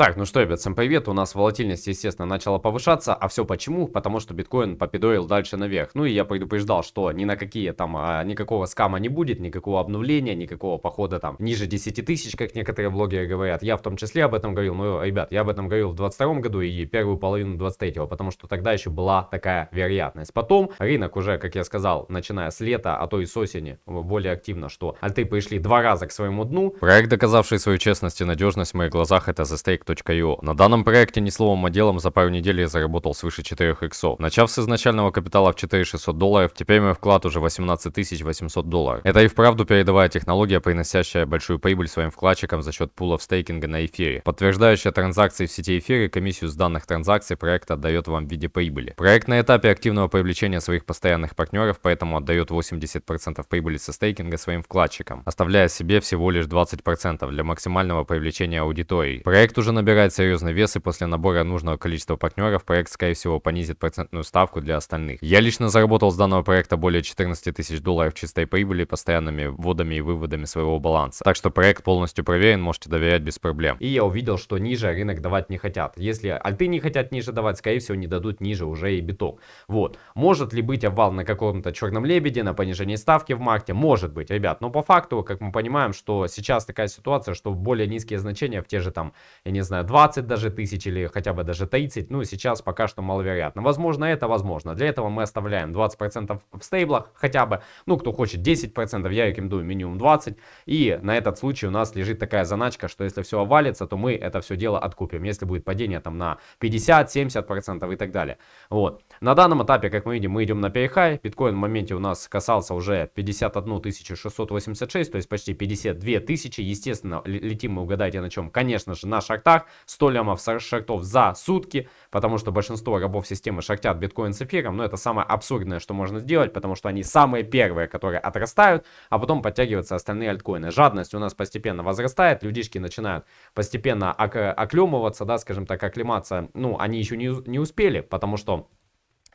Так, ну что, ребят, всем привет. У нас волатильность, естественно, начала повышаться. А все почему? Потому что биткоин попидорил дальше наверх. Ну и я предупреждал, что ни на какие там а, никакого скама не будет, никакого обновления, никакого похода там ниже 10 тысяч, как некоторые блогеры говорят. Я в том числе об этом говорил. Но, ну, ребят, я об этом говорил в 22 году и первую половину 23 потому что тогда еще была такая вероятность. Потом рынок уже, как я сказал, начиная с лета, а то и с осени, более активно, что альты пришли два раза к своему дну. Проект, доказавший свою честность и надежность в моих глазах, это The Coinbase.io. На данном проекте ни словом, а делом за пару недель я заработал свыше 4 иксов. Начав с изначального капитала в 4600 долларов, теперь мой вклад уже 18800 долларов. Это и вправду передовая технология, приносящая большую прибыль своим вкладчикам за счет пулов стейкинга на эфире. Подтверждающая транзакции в сети Эфира комиссию с данных транзакций проект отдает вам в виде прибыли. Проект на этапе активного привлечения своих постоянных партнеров, поэтому отдает 80% прибыли со стейкинга своим вкладчикам, оставляя себе всего лишь 20% для максимального привлечения аудитории. Проект уже на набирает серьезный вес, и после набора нужного количества партнеров проект, скорее всего, понизит процентную ставку для остальных. Я лично заработал с данного проекта более 14 тысяч долларов чистой прибыли постоянными вводами и выводами своего баланса. Так что проект полностью проверен, можете доверять без проблем. И я увидел, что ниже рынок давать не хотят. Если альты не хотят ниже давать, скорее всего, не дадут ниже уже и биток. Вот. Может ли быть обвал на каком-то черном лебеде, на понижении ставки в марте? Может быть, ребят. Но по факту, как мы понимаем, что сейчас такая ситуация, что более низкие значения в те же там, я не не знаю, 20 даже тысяч или хотя бы даже 30, ну, сейчас пока что маловероятно. Возможно, это возможно. Для этого мы оставляем 20% в стейблах хотя бы, ну, кто хочет 10%, я рекомендую минимум 20. И на этот случай у нас лежит такая заначка, что если все овалится, то мы это все дело откупим. Если будет падение там на 50-70% и так далее. Вот. На данном этапе, как мы видим, мы идем на перехай. Биткоин в моменте у нас касался уже 51 686, то есть почти 52 тысячи. Естественно, летим мы, угадайте на чем? Конечно же, на шахта шахтах, 100 лямов шахтов за сутки, потому что большинство рабов системы шахтят биткоин с эфиром, но это самое абсурдное, что можно сделать, потому что они самые первые, которые отрастают, а потом подтягиваются остальные альткоины. Жадность у нас постепенно возрастает, людишки начинают постепенно ок оклемываться, да, скажем так, оклематься, ну, они еще не, не успели, потому что,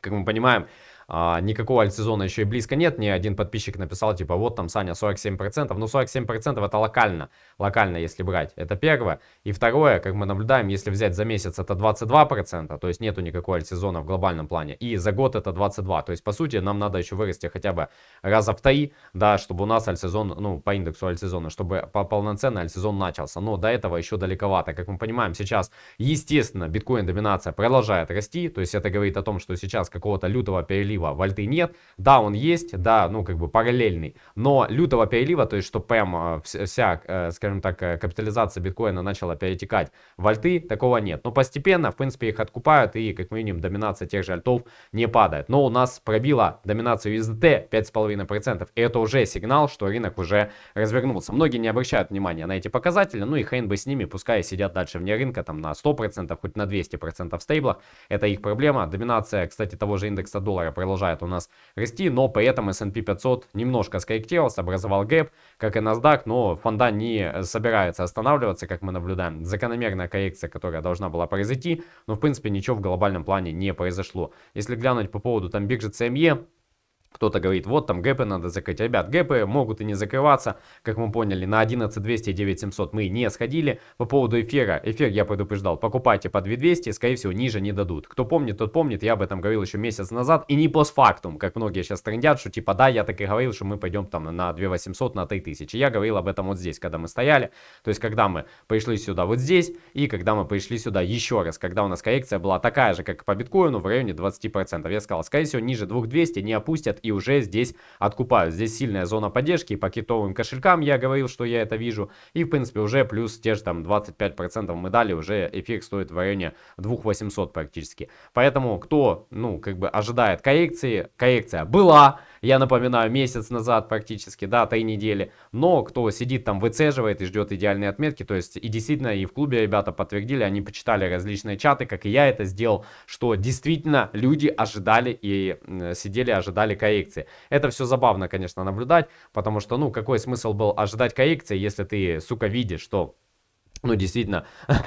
как мы понимаем, а, никакого альтсезона еще и близко нет. ни один подписчик написал, типа, вот там, Саня, 47%. Ну, 47% это локально, локально, если брать. Это первое. И второе, как мы наблюдаем, если взять за месяц, это 22%, то есть нету никакого альтсезона в глобальном плане. И за год это 22%. То есть, по сути, нам надо еще вырасти хотя бы раза в три, да, чтобы у нас альтсезон, ну, по индексу альтсезона, чтобы по полноценный альтсезон начался. Но до этого еще далековато. Как мы понимаем, сейчас, естественно, биткоин-доминация продолжает расти, то есть это говорит о том, что сейчас какого-то лютого перелива перелива вальты нет. Да, он есть, да, ну, как бы параллельный. Но лютого перелива, то есть, что ПЭМ, э, вся, э, скажем так, э, капитализация биткоина начала перетекать в такого нет. Но постепенно, в принципе, их откупают, и, как мы видим, доминация тех же альтов не падает. Но у нас пробила доминацию USDT 5,5%. И это уже сигнал, что рынок уже развернулся. Многие не обращают внимания на эти показатели, ну и хрен бы с ними, пускай сидят дальше вне рынка, там, на 100%, хоть на 200% в стейблах. Это их проблема. Доминация, кстати, того же индекса доллара продолжается продолжает у нас расти, но при этом S&P 500 немножко скорректировался, образовал гэп, как и NASDAQ, но фонда не собирается останавливаться, как мы наблюдаем. Закономерная коррекция, которая должна была произойти, но в принципе ничего в глобальном плане не произошло. Если глянуть по поводу там биржи CME, кто-то говорит, вот там гэпы надо закрыть. Ребят, гэпы могут и не закрываться. Как мы поняли, на 11200 и 9700 мы не сходили. По поводу эфира. Эфир я предупреждал, покупайте по 2200, скорее всего, ниже не дадут. Кто помнит, тот помнит. Я об этом говорил еще месяц назад. И не постфактум, как многие сейчас трендят, что типа, да, я так и говорил, что мы пойдем там на 2800, на 3000. Я говорил об этом вот здесь, когда мы стояли. То есть, когда мы пришли сюда вот здесь, и когда мы пришли сюда еще раз, когда у нас коррекция была такая же, как по биткоину, в районе 20%. Я сказал, скорее всего, ниже 2200 не опустят приоритет и уже здесь откупают. Здесь сильная зона поддержки по китовым кошелькам, я говорил, что я это вижу. И в принципе уже плюс те же там 25% мы дали, уже эфир стоит в районе 2800 практически. Поэтому кто, ну, как бы ожидает коррекции, коррекция была, я напоминаю, месяц назад практически, да, три недели. Но кто сидит там, выцеживает и ждет идеальные отметки, то есть и действительно и в клубе ребята подтвердили, они почитали различные чаты, как и я это сделал, что действительно люди ожидали и сидели, ожидали коррекции. Это все забавно, конечно, наблюдать, потому что, ну, какой смысл был ожидать коррекции, если ты, сука, видишь, что, ну, действительно...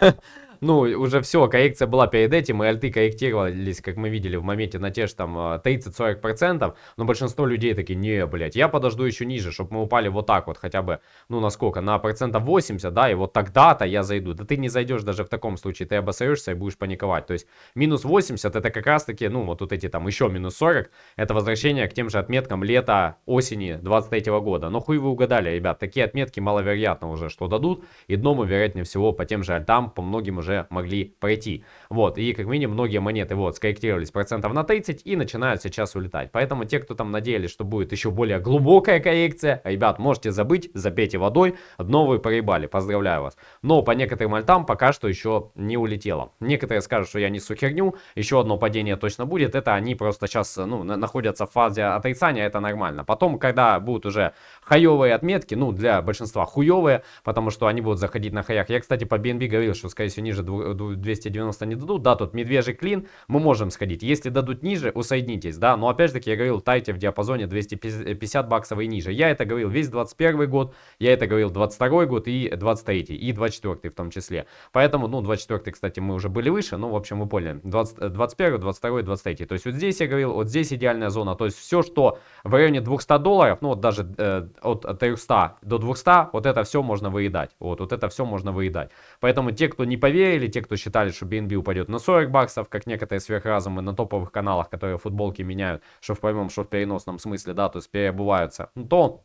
ну, уже все, коррекция была перед этим, и альты корректировались, как мы видели в моменте, на те же там 30-40%, а, но большинство людей такие, не, блядь, я подожду еще ниже, чтобы мы упали вот так вот хотя бы, ну, на сколько, на процентов 80, да, и вот тогда-то я зайду. Да ты не зайдешь даже в таком случае, ты обосрешься и будешь паниковать. То есть минус 80 это как раз-таки, ну, вот, тут эти там еще минус 40, это возвращение к тем же отметкам лета, осени 23 -го года. Но хуй вы угадали, ребят, такие отметки маловероятно уже, что дадут, и дно мы, вероятнее всего, по тем же альтам, по многим уже уже могли пройти. Вот, и как минимум многие монеты вот скорректировались процентов на 30 и начинают сейчас улетать. Поэтому те, кто там надеялись, что будет еще более глубокая коррекция, ребят, можете забыть, запейте водой, дно вы проебали, поздравляю вас. Но по некоторым альтам пока что еще не улетело. Некоторые скажут, что я несу херню, еще одно падение точно будет, это они просто сейчас, ну, находятся в фазе отрицания, это нормально. Потом, когда будут уже Хаевые отметки, ну, для большинства хуевые, потому что они будут заходить на хаях. Я, кстати, по BNB говорил, что, скорее всего, ниже 290 не дадут. Да, тут медвежий клин, мы можем сходить. Если дадут ниже, усоединитесь, да. Но, опять же таки, я говорил, тайте в диапазоне 250 баксов и ниже. Я это говорил весь 21 год, я это говорил 22 год и 23 и 24 в том числе. Поэтому, ну, 24 кстати, мы уже были выше, ну, в общем, вы поняли. 20, 21, 22, 23. То есть вот здесь я говорил, вот здесь идеальная зона. То есть все, что в районе 200 долларов, ну, вот даже... Э, от 300 до 200, вот это все можно выедать. Вот, вот это все можно выедать. Поэтому те, кто не поверили, те, кто считали, что BNB упадет на 40 баксов, как некоторые сверхразумы на топовых каналах, которые футболки меняют, что в прямом, что в переносном смысле, да, то есть переобуваются, ну, то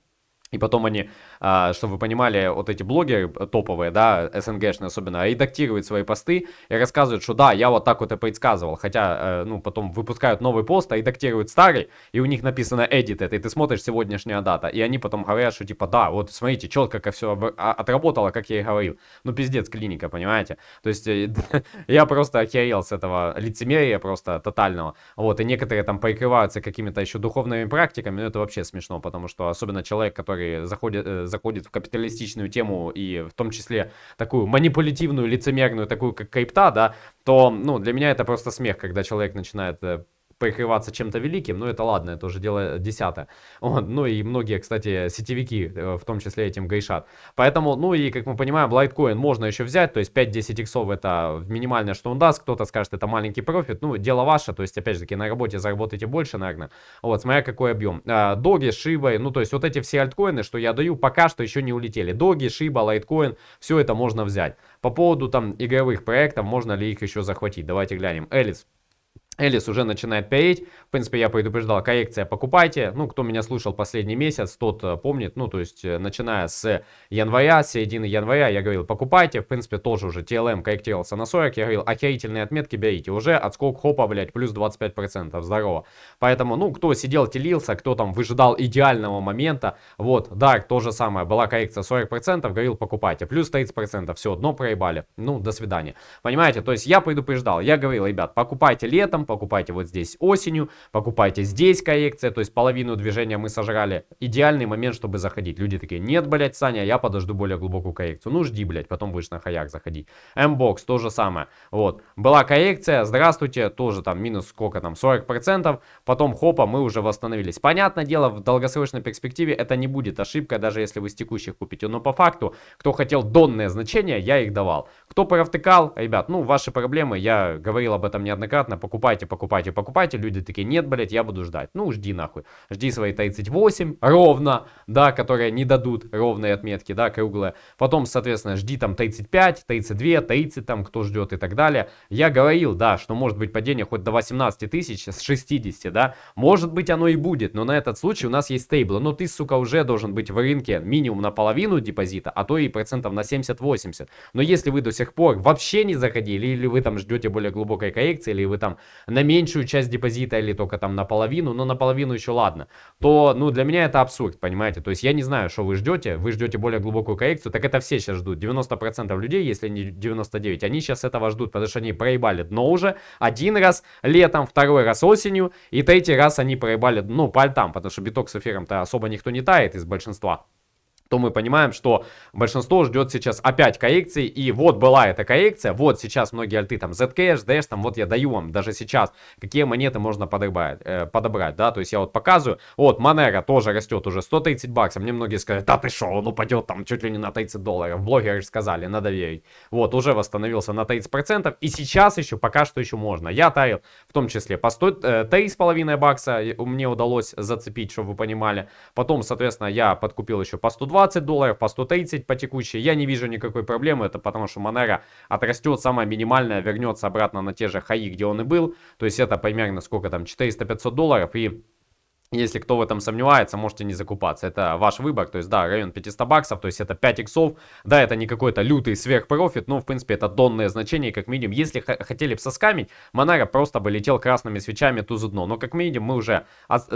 и потом они а, чтобы вы понимали, вот эти блогеры топовые, да, СНГшные особенно, редактируют свои посты и рассказывают, что да, я вот так вот и предсказывал, хотя, э, ну, потом выпускают новый пост, а редактируют старый, и у них написано edited, и ты смотришь сегодняшняя дата, и они потом говорят, что типа, да, вот смотрите, четко как все а, отработало, как я и говорил, ну, пиздец, клиника, понимаете, то есть э, я просто охерел с этого лицемерия просто тотального, вот, и некоторые там прикрываются какими-то еще духовными практиками, но это вообще смешно, потому что особенно человек, который заходит, э, заходит в капиталистичную тему и в том числе такую манипулятивную, лицемерную, такую как крипта, да, то, ну, для меня это просто смех, когда человек начинает э, прикрываться чем-то великим, но ну, это ладно, это уже дело десятое. Вот, ну и многие, кстати, сетевики э, в том числе этим гайшат. Поэтому, ну и как мы понимаем, лайткоин можно еще взять, то есть 5-10 иксов это минимальное, что он даст, кто-то скажет, это маленький профит, ну дело ваше, то есть опять же таки на работе заработаете больше, наверное, вот смотря какой объем. А, Доги, Шиба, ну то есть вот эти все альткоины, что я даю, пока что еще не улетели. Доги, Шиба, лайткоин, все это можно взять. По поводу там игровых проектов, можно ли их еще захватить, давайте глянем. Элис. Элис уже начинает переть. В принципе, я предупреждал, коррекция покупайте. Ну, кто меня слушал последний месяц, тот э, помнит. Ну, то есть, э, начиная с января, с середины января, я говорил, покупайте. В принципе, тоже уже TLM корректировался на 40. Я говорил, охерительные отметки берите. Уже отскок хопа, блядь, плюс 25%. Здорово. Поэтому, ну, кто сидел, телился, кто там выжидал идеального момента. Вот, да, то же самое. Была коррекция 40%, говорил, покупайте. Плюс 30%. Все, дно проебали. Ну, до свидания. Понимаете? То есть, я предупреждал. Я говорил, ребят, покупайте летом покупайте вот здесь осенью, покупайте здесь коррекция, то есть половину движения мы сожрали. Идеальный момент, чтобы заходить. Люди такие, нет, блядь, Саня, я подожду более глубокую коррекцию. Ну, жди, блядь, потом будешь на хаяк заходить. Мбокс, то же самое. Вот, была коррекция, здравствуйте, тоже там минус сколько там, 40%, потом хопа, мы уже восстановились. Понятное дело, в долгосрочной перспективе это не будет ошибка, даже если вы с текущих купите, но по факту, кто хотел донные значения, я их давал. Кто провтыкал, ребят, ну, ваши проблемы, я говорил об этом неоднократно, покупайте покупайте, покупайте, покупайте. Люди такие, нет, блядь, я буду ждать. Ну, жди нахуй. Жди свои 38 ровно, да, которые не дадут ровные отметки, да, круглые. Потом, соответственно, жди там 35, 32, 30 там, кто ждет и так далее. Я говорил, да, что может быть падение хоть до 18 тысяч с 60, да. Может быть оно и будет, но на этот случай у нас есть стейбл. Но ну, ты, сука, уже должен быть в рынке минимум на половину депозита, а то и процентов на 70-80. Но если вы до сих пор вообще не заходили, или вы там ждете более глубокой коррекции, или вы там на меньшую часть депозита или только там наполовину, но наполовину еще ладно, то, ну, для меня это абсурд, понимаете? То есть я не знаю, что вы ждете, вы ждете более глубокую коррекцию, так это все сейчас ждут. 90% людей, если не 99, они сейчас этого ждут, потому что они проебали дно уже один раз летом, второй раз осенью, и третий раз они проебали, ну, по альтам, потому что биток с эфиром-то особо никто не тает из большинства то мы понимаем, что большинство ждет сейчас опять коррекции, и вот была эта коррекция, вот сейчас многие альты, там, Zcash, Dash, там, вот я даю вам даже сейчас, какие монеты можно подобрать, э, подобрать да, то есть я вот показываю, вот, Monero тоже растет уже 130 баксов, мне многие сказали, да ты шо, он упадет там чуть ли не на 30 долларов, блогеры сказали, надо верить, вот, уже восстановился на 30%, и сейчас еще, пока что еще можно, я тарил, в том числе, по 100, э, 3,5 бакса мне удалось зацепить, чтобы вы понимали, потом, соответственно, я подкупил еще по 120, 120 долларов, по 130 по текущей. Я не вижу никакой проблемы, это потому что Monero отрастет самая минимальная, вернется обратно на те же хаи, где он и был. То есть это примерно сколько там, 400-500 долларов и если кто в этом сомневается, можете не закупаться. Это ваш выбор. То есть, да, район 500 баксов, то есть это 5 иксов. Да, это не какой-то лютый сверхпрофит, но, в принципе, это донное значение, как минимум. Если хотели бы соскамить, Монара просто бы летел красными свечами тузу дно. Но, как минимум, мы уже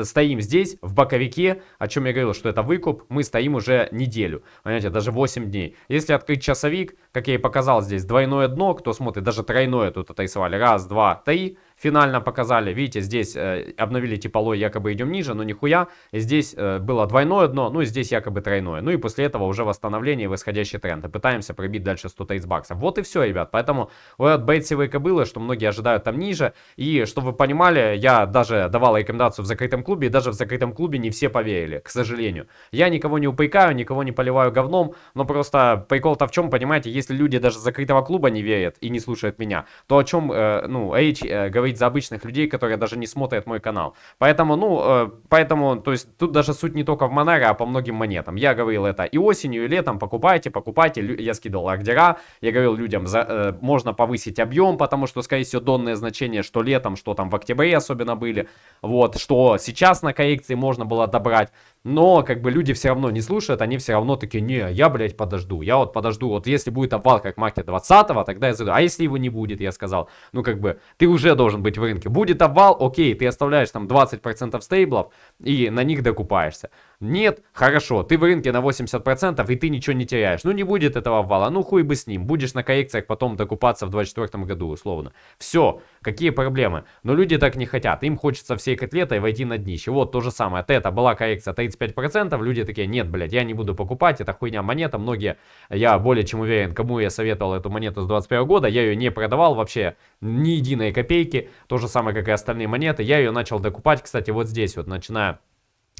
стоим здесь, в боковике, о чем я говорил, что это выкуп. Мы стоим уже неделю, понимаете, даже 8 дней. Если открыть часовик, как я и показал здесь, двойное дно, кто смотрит, даже тройное тут отрисовали. Раз, два, три Финально показали, видите, здесь э, обновили типологию, якобы идем ниже, но нихуя. Здесь э, было двойное дно, ну и здесь якобы тройное. Ну и после этого уже восстановление и восходящий тренд. И пытаемся пробить дальше 130 баксов. Вот и все, ребят. Поэтому вот бейтсевые кобылы, что многие ожидают там ниже. И, чтобы вы понимали, я даже давал рекомендацию в закрытом клубе, и даже в закрытом клубе не все поверили, к сожалению. Я никого не упрекаю, никого не поливаю говном, но просто прикол-то в чем, понимаете, если люди даже закрытого клуба не верят и не слушают меня, то о чем, э, ну, Эйч э, говорит говорить за обычных людей, которые даже не смотрят мой канал. Поэтому, ну, э, поэтому, то есть тут даже суть не только в Монаре, а по многим монетам. Я говорил это и осенью, и летом, покупайте, покупайте. Я скидывал ордера, я говорил людям, за, э, можно повысить объем, потому что, скорее всего, донные значения, что летом, что там в октябре особенно были, вот, что сейчас на коррекции можно было добрать но как бы люди все равно не слушают, они все равно такие, не, я, блядь, подожду, я вот подожду, вот если будет обвал, как в марте 20-го, тогда я зайду, а если его не будет, я сказал, ну как бы, ты уже должен быть в рынке, будет обвал, окей, ты оставляешь там 20% стейблов и на них докупаешься, нет, хорошо, ты в рынке на 80% и ты ничего не теряешь. Ну не будет этого обвала, ну хуй бы с ним. Будешь на коррекциях потом докупаться в 2024 году, условно. Все, какие проблемы. Но люди так не хотят. Им хочется всей котлетой войти на днище. Вот то же самое. Тета была коррекция 35%, люди такие, нет, блядь, я не буду покупать, это хуйня монета. Многие, я более чем уверен, кому я советовал эту монету с 21 года, я ее не продавал вообще ни единой копейки. То же самое, как и остальные монеты. Я ее начал докупать, кстати, вот здесь вот, начиная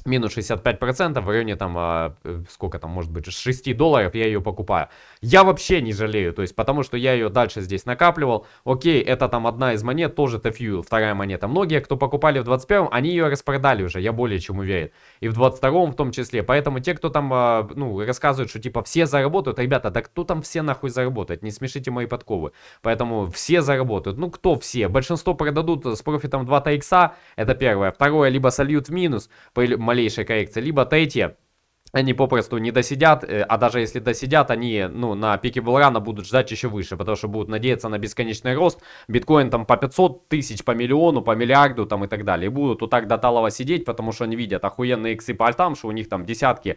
минус 65%, в районе там, а, э, сколько там может быть, 6 долларов я ее покупаю. Я вообще не жалею, то есть потому что я ее дальше здесь накапливал. Окей, это там одна из монет, тоже TFU, вторая монета. Многие, кто покупали в 21-м, они ее распродали уже, я более чем уверен. И в 22-м в том числе. Поэтому те, кто там, а, ну, рассказывают, что типа все заработают, ребята, да кто там все нахуй заработает? Не смешите мои подковы. Поэтому все заработают. Ну, кто все? Большинство продадут с профитом 2 икса, это первое. Второе, либо сольют в минус, Малейшая коррекция, либо третье, они попросту не досидят, э, а даже если досидят, они, ну, на пике Булрана будут ждать еще выше, потому что будут надеяться на бесконечный рост, биткоин там по 500 тысяч, по миллиону, по миллиарду там и так далее, и будут вот так до талого сидеть, потому что они видят охуенные иксы по альтам, что у них там десятки, э,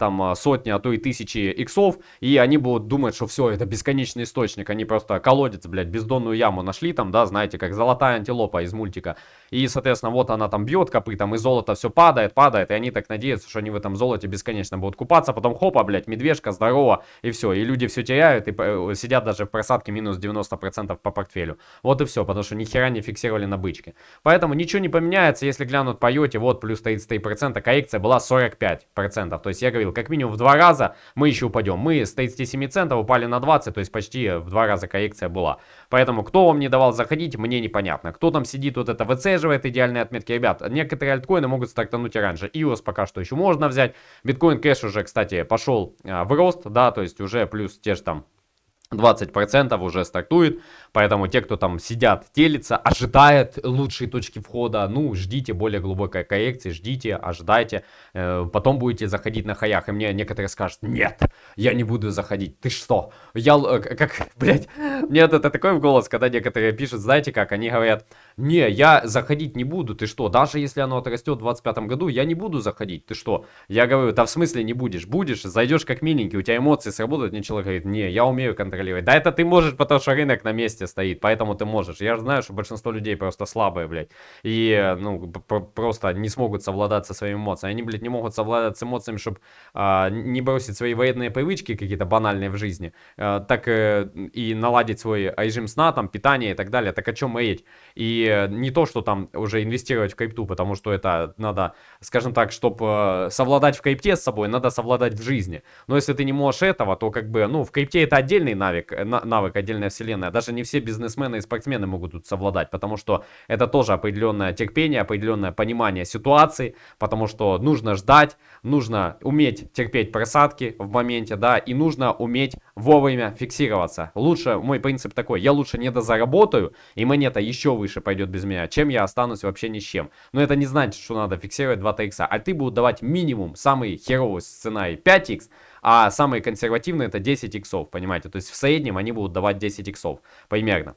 там а, сотни, а то и тысячи иксов, и они будут думать, что все, это бесконечный источник, они просто колодец, блядь, бездонную яму нашли там, да, знаете, как золотая антилопа из мультика, и, соответственно, вот она там бьет копытом, и золото все падает, падает, и они так надеются, что они в этом золоте бесконечно будут купаться. Потом хопа, блядь, медвежка, здорово, и все. И люди все теряют, и э, сидят даже в просадке минус 90% по портфелю. Вот и все, потому что нихера не фиксировали на бычке. Поэтому ничего не поменяется, если глянут по йоте, вот плюс 33%, коррекция была 45%. То есть я говорил, как минимум в два раза мы еще упадем. Мы с 37 центов упали на 20, то есть почти в два раза коррекция была. Поэтому кто вам не давал заходить, мне непонятно. Кто там сидит, вот это выцеживает идеальные отметки. Ребят, некоторые альткоины могут стартануть и раньше. EOS пока что еще можно взять. Биткоин кэш уже, кстати, пошел а, в рост, да, то есть уже плюс те же там 20% уже стартует, поэтому те, кто там сидят, телится, ожидает лучшие точки входа, ну, ждите более глубокой коррекции, ждите, ожидайте, э, потом будете заходить на хаях, и мне некоторые скажут, нет, я не буду заходить, ты что, я, э, как, блядь, мне это, это такой голос, когда некоторые пишут, знаете как, они говорят, не, я заходить не буду, ты что, даже если оно отрастет в 25 году, я не буду заходить, ты что, я говорю, да в смысле не будешь, будешь, зайдешь как миленький, у тебя эмоции сработают, мне человек говорит, не, я умею контролировать контролировать. Да это ты можешь, потому что рынок на месте стоит, поэтому ты можешь. Я же знаю, что большинство людей просто слабые, блядь, и, ну, просто не смогут совладать со своими эмоциями. Они, блядь, не могут совладать с эмоциями, чтобы а, не бросить свои военные привычки какие-то банальные в жизни, а, так э, и наладить свой режим сна, там, питание и так далее. Так о чем речь? И э, не то, что там уже инвестировать в крипту, потому что это надо, скажем так, чтобы э, совладать в крипте с собой, надо совладать в жизни. Но если ты не можешь этого, то как бы, ну, в крипте это отдельный навык, э, навык отдельная вселенная. Даже не все бизнесмены и спортсмены могут тут совладать, потому что это тоже определенное терпение, определенное понимание ситуации, потому что нужно ждать, нужно уметь терпеть просадки в моменте, да, и нужно уметь вовремя фиксироваться. Лучше, мой принцип такой, я лучше не дозаработаю, и монета еще выше пойдет без меня, чем я останусь вообще ни с чем. Но это не значит, что надо фиксировать 2 икса, а ты будут давать минимум, самый херовый сценарий 5 икс, а самые консервативные это 10 иксов, понимаете, то есть в среднем они будут давать 10 иксов примерно.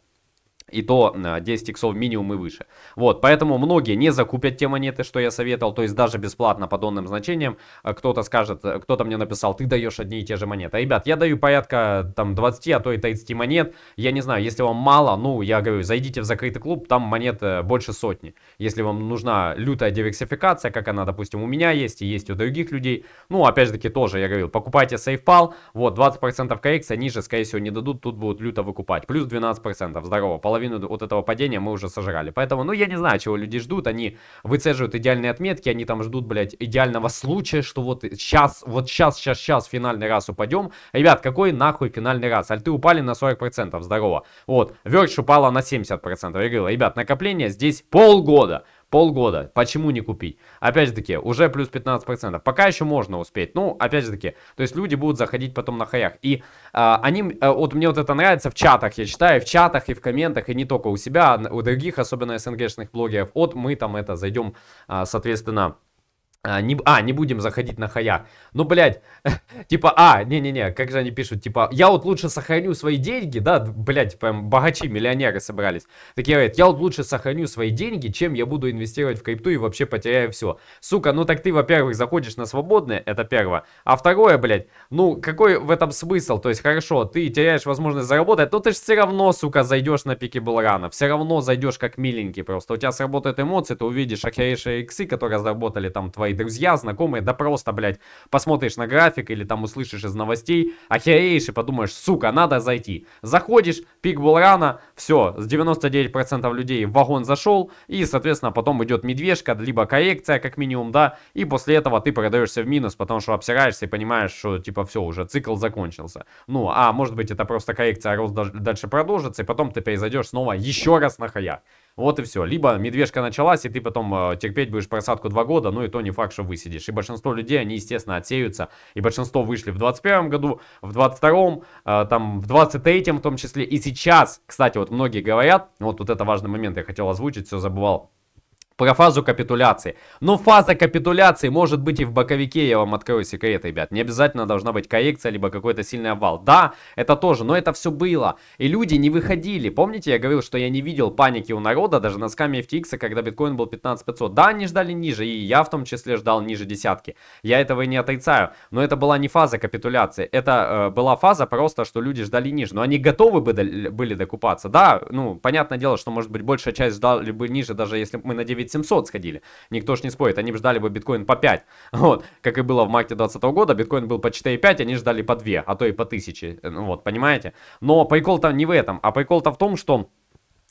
И то 10 иксов минимум и выше. Вот, поэтому многие не закупят те монеты, что я советовал. То есть даже бесплатно по донным значениям э, кто-то скажет, э, кто-то мне написал, ты даешь одни и те же монеты. А, ребят, я даю порядка там 20, а то и 30 монет. Я не знаю, если вам мало, ну, я говорю, зайдите в закрытый клуб, там монет э, больше сотни. Если вам нужна лютая диверсификация, как она, допустим, у меня есть и есть у других людей. Ну, опять же таки, тоже, я говорил, покупайте SafePal. Вот, 20% коррекции ниже, скорее всего, не дадут, тут будут люто выкупать. Плюс 12%, здорово, половина половину вот этого падения мы уже сожрали. Поэтому, ну, я не знаю, чего люди ждут. Они выцеживают идеальные отметки, они там ждут, блядь, идеального случая, что вот сейчас, вот сейчас, сейчас, сейчас финальный раз упадем. Ребят, какой нахуй финальный раз? Альты упали на 40%, здорово. Вот, Верч упала на 70%. Я говорил, ребят, накопление здесь полгода полгода. Почему не купить? Опять же таки, уже плюс 15%. Пока еще можно успеть. Ну, опять же таки, то есть люди будут заходить потом на хаях. И э, они, э, вот мне вот это нравится в чатах, я читаю, в чатах и в комментах, и не только у себя, а у других, особенно СНГ шных блогеров. Вот мы там это зайдем, э, соответственно, а не, а, не будем заходить на хая. Ну, блядь, типа, а, не-не-не, как же они пишут, типа, я вот лучше сохраню свои деньги, да, блядь, прям богачи, миллионеры собрались. Такие говорят, я вот лучше сохраню свои деньги, чем я буду инвестировать в крипту и вообще потеряю все. Сука, ну так ты, во-первых, заходишь на свободное, это первое. А второе, блядь, ну, какой в этом смысл? То есть, хорошо, ты теряешь возможность заработать, но ты же все равно, сука, зайдешь на пике Булрана, все равно зайдешь как миленький просто. У тебя сработают эмоции, ты увидишь охерейшие иксы, которые заработали там твои твои друзья, знакомые, да просто, блядь, посмотришь на график или там услышишь из новостей, охереешь и подумаешь, сука, надо зайти. Заходишь, пик был рано, все, с 99% людей в вагон зашел, и, соответственно, потом идет медвежка, либо коррекция, как минимум, да, и после этого ты продаешься в минус, потому что обсираешься и понимаешь, что, типа, все, уже цикл закончился. Ну, а может быть, это просто коррекция, а рост дальше продолжится, и потом ты перезайдешь снова еще раз на хая. Вот и все. Либо медвежка началась, и ты потом э, терпеть будешь просадку 2 года, ну и то не факт, что высидишь. И большинство людей, они, естественно, отсеются. И большинство вышли в 21 году, в 22 э, там, в 23 в том числе. И сейчас, кстати, вот многие говорят, вот, вот это важный момент, я хотел озвучить, все забывал. Про фазу капитуляции. Но ну, фаза капитуляции может быть и в боковике, я вам открою секрет, ребят. Не обязательно должна быть коррекция, либо какой-то сильный обвал. Да, это тоже, но это все было. И люди не выходили. Помните, я говорил, что я не видел паники у народа, даже на скаме FTX, когда биткоин был 15500. Да, они ждали ниже, и я в том числе ждал ниже десятки. Я этого и не отрицаю. Но это была не фаза капитуляции. Это э, была фаза просто, что люди ждали ниже. Но они готовы бы до, были докупаться. Да, ну, понятное дело, что, может быть, большая часть ждали бы ниже, даже если мы на 9 9 сходили. Никто ж не спорит, они ждали бы биткоин по 5. Вот, как и было в марте 2020 года, биткоин был по 4,5, они ждали по 2, а то и по 1000. Э, ну вот, понимаете? Но прикол-то не в этом, а прикол-то в том, что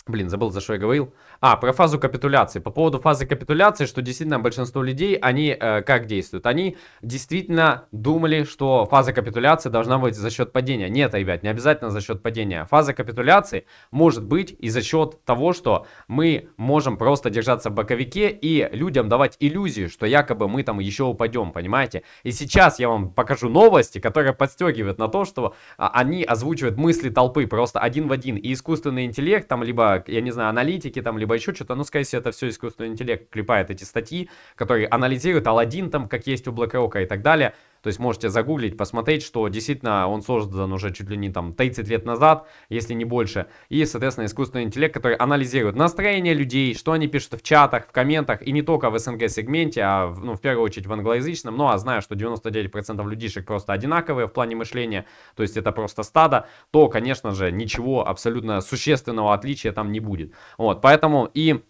Блин, забыл, за что я говорил. А, про фазу капитуляции. По поводу фазы капитуляции, что действительно большинство людей, они э, как действуют? Они действительно думали, что фаза капитуляции должна быть за счет падения. Нет, ребят, не обязательно за счет падения. Фаза капитуляции может быть и за счет того, что мы можем просто держаться в боковике и людям давать иллюзию, что якобы мы там еще упадем, понимаете? И сейчас я вам покажу новости, которые подстегивают на то, что а, они озвучивают мысли толпы просто один в один. И искусственный интеллект там либо я не знаю, аналитики там, либо еще что-то, ну, скорее всего, это все искусственный интеллект клепает эти статьи, которые анализируют Алладин там, как есть у BlackRock и так далее. То есть можете загуглить, посмотреть, что действительно он создан уже чуть ли не там 30 лет назад, если не больше. И, соответственно, искусственный интеллект, который анализирует настроение людей, что они пишут в чатах, в комментах, и не только в СНГ-сегменте, а ну, в первую очередь в англоязычном. Ну, а зная, что 99% людишек просто одинаковые в плане мышления, то есть это просто стадо, то, конечно же, ничего абсолютно существенного отличия там не будет. Вот, поэтому и...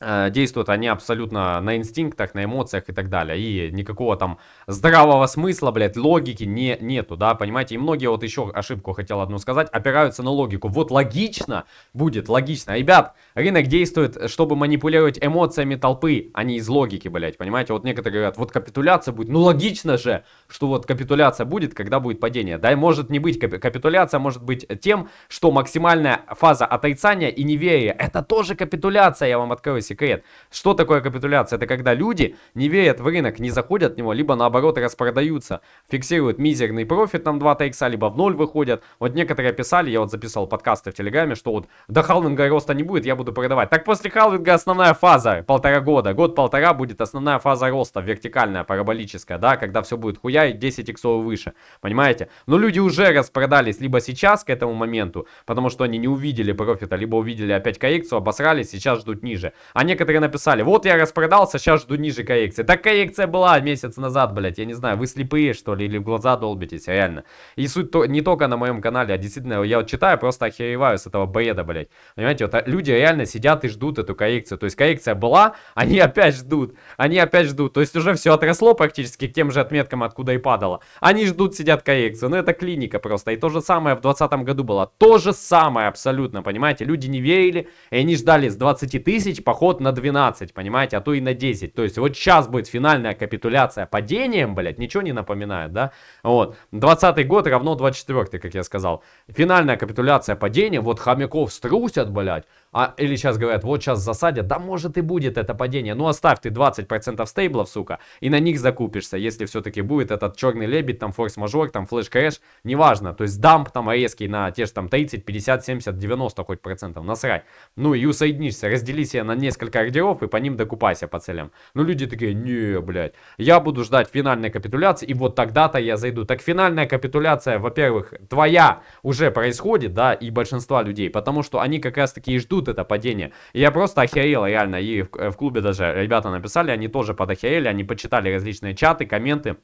Э, действуют они абсолютно на инстинктах, на эмоциях и так далее. И никакого там здравого смысла, блядь, логики не, нету, да, понимаете? И многие, вот еще ошибку хотел одну сказать, опираются на логику. Вот логично будет, логично. Ребят, рынок действует, чтобы манипулировать эмоциями толпы, а не из логики, блядь, понимаете? Вот некоторые говорят, вот капитуляция будет. Ну логично же, что вот капитуляция будет, когда будет падение. Да и может не быть, капи капитуляция может быть тем, что максимальная фаза отрицания и неверия. Это тоже капитуляция, я вам открою секрет. Что такое капитуляция? Это когда люди не верят в рынок, не заходят в него, либо наоборот распродаются, фиксируют мизерный профит, там 2 текса, либо в ноль выходят. Вот некоторые писали, я вот записал подкасты в Телеграме, что вот до халвинга роста не будет, я буду продавать. Так после халвинга основная фаза, полтора года, год-полтора будет основная фаза роста, вертикальная, параболическая, да, когда все будет хуя и 10 иксов выше, понимаете? Но люди уже распродались либо сейчас к этому моменту, потому что они не увидели профита, либо увидели опять коррекцию, обосрались, сейчас ждут ниже. А некоторые написали, вот я распродался, сейчас жду ниже коррекции. Так коррекция была месяц назад, блядь, я не знаю, вы слепые что ли, или в глаза долбитесь, реально. И суть то, не только на моем канале, а действительно, я вот читаю, просто охереваю с этого бреда, блядь. Понимаете, вот а, люди реально сидят и ждут эту коррекцию. То есть коррекция была, они опять ждут, они опять ждут. То есть уже все отросло практически к тем же отметкам, откуда и падало. Они ждут, сидят коррекцию. Ну это клиника просто. И то же самое в 2020 году было. То же самое абсолютно, понимаете. Люди не верили, и они ждали с 20 тысяч, походу ход на 12, понимаете, а то и на 10. То есть вот сейчас будет финальная капитуляция падением, блядь, ничего не напоминает, да? Вот, 20 год равно 24, как я сказал. Финальная капитуляция падением, вот хомяков струсят, блядь. А, или сейчас говорят, вот сейчас засадят, да может и будет это падение. Ну оставь ты 20% стейблов, сука, и на них закупишься, если все-таки будет этот черный лебедь, там форс-мажор, там флеш-кэш, неважно. То есть дамп там резкий на те же там 30, 50, 70, 90 хоть процентов, насрать. Ну и усоединишься, раздели себе на несколько ордеров и по ним докупайся по целям. Ну люди такие, не, блядь, я буду ждать финальной капитуляции и вот тогда-то я зайду. Так финальная капитуляция, во-первых, твоя уже происходит, да, и большинства людей, потому что они как раз таки и ждут ждут это падение. я просто охерел, реально. И в, э, в клубе даже ребята написали, они тоже подохерели, они почитали различные чаты, комменты.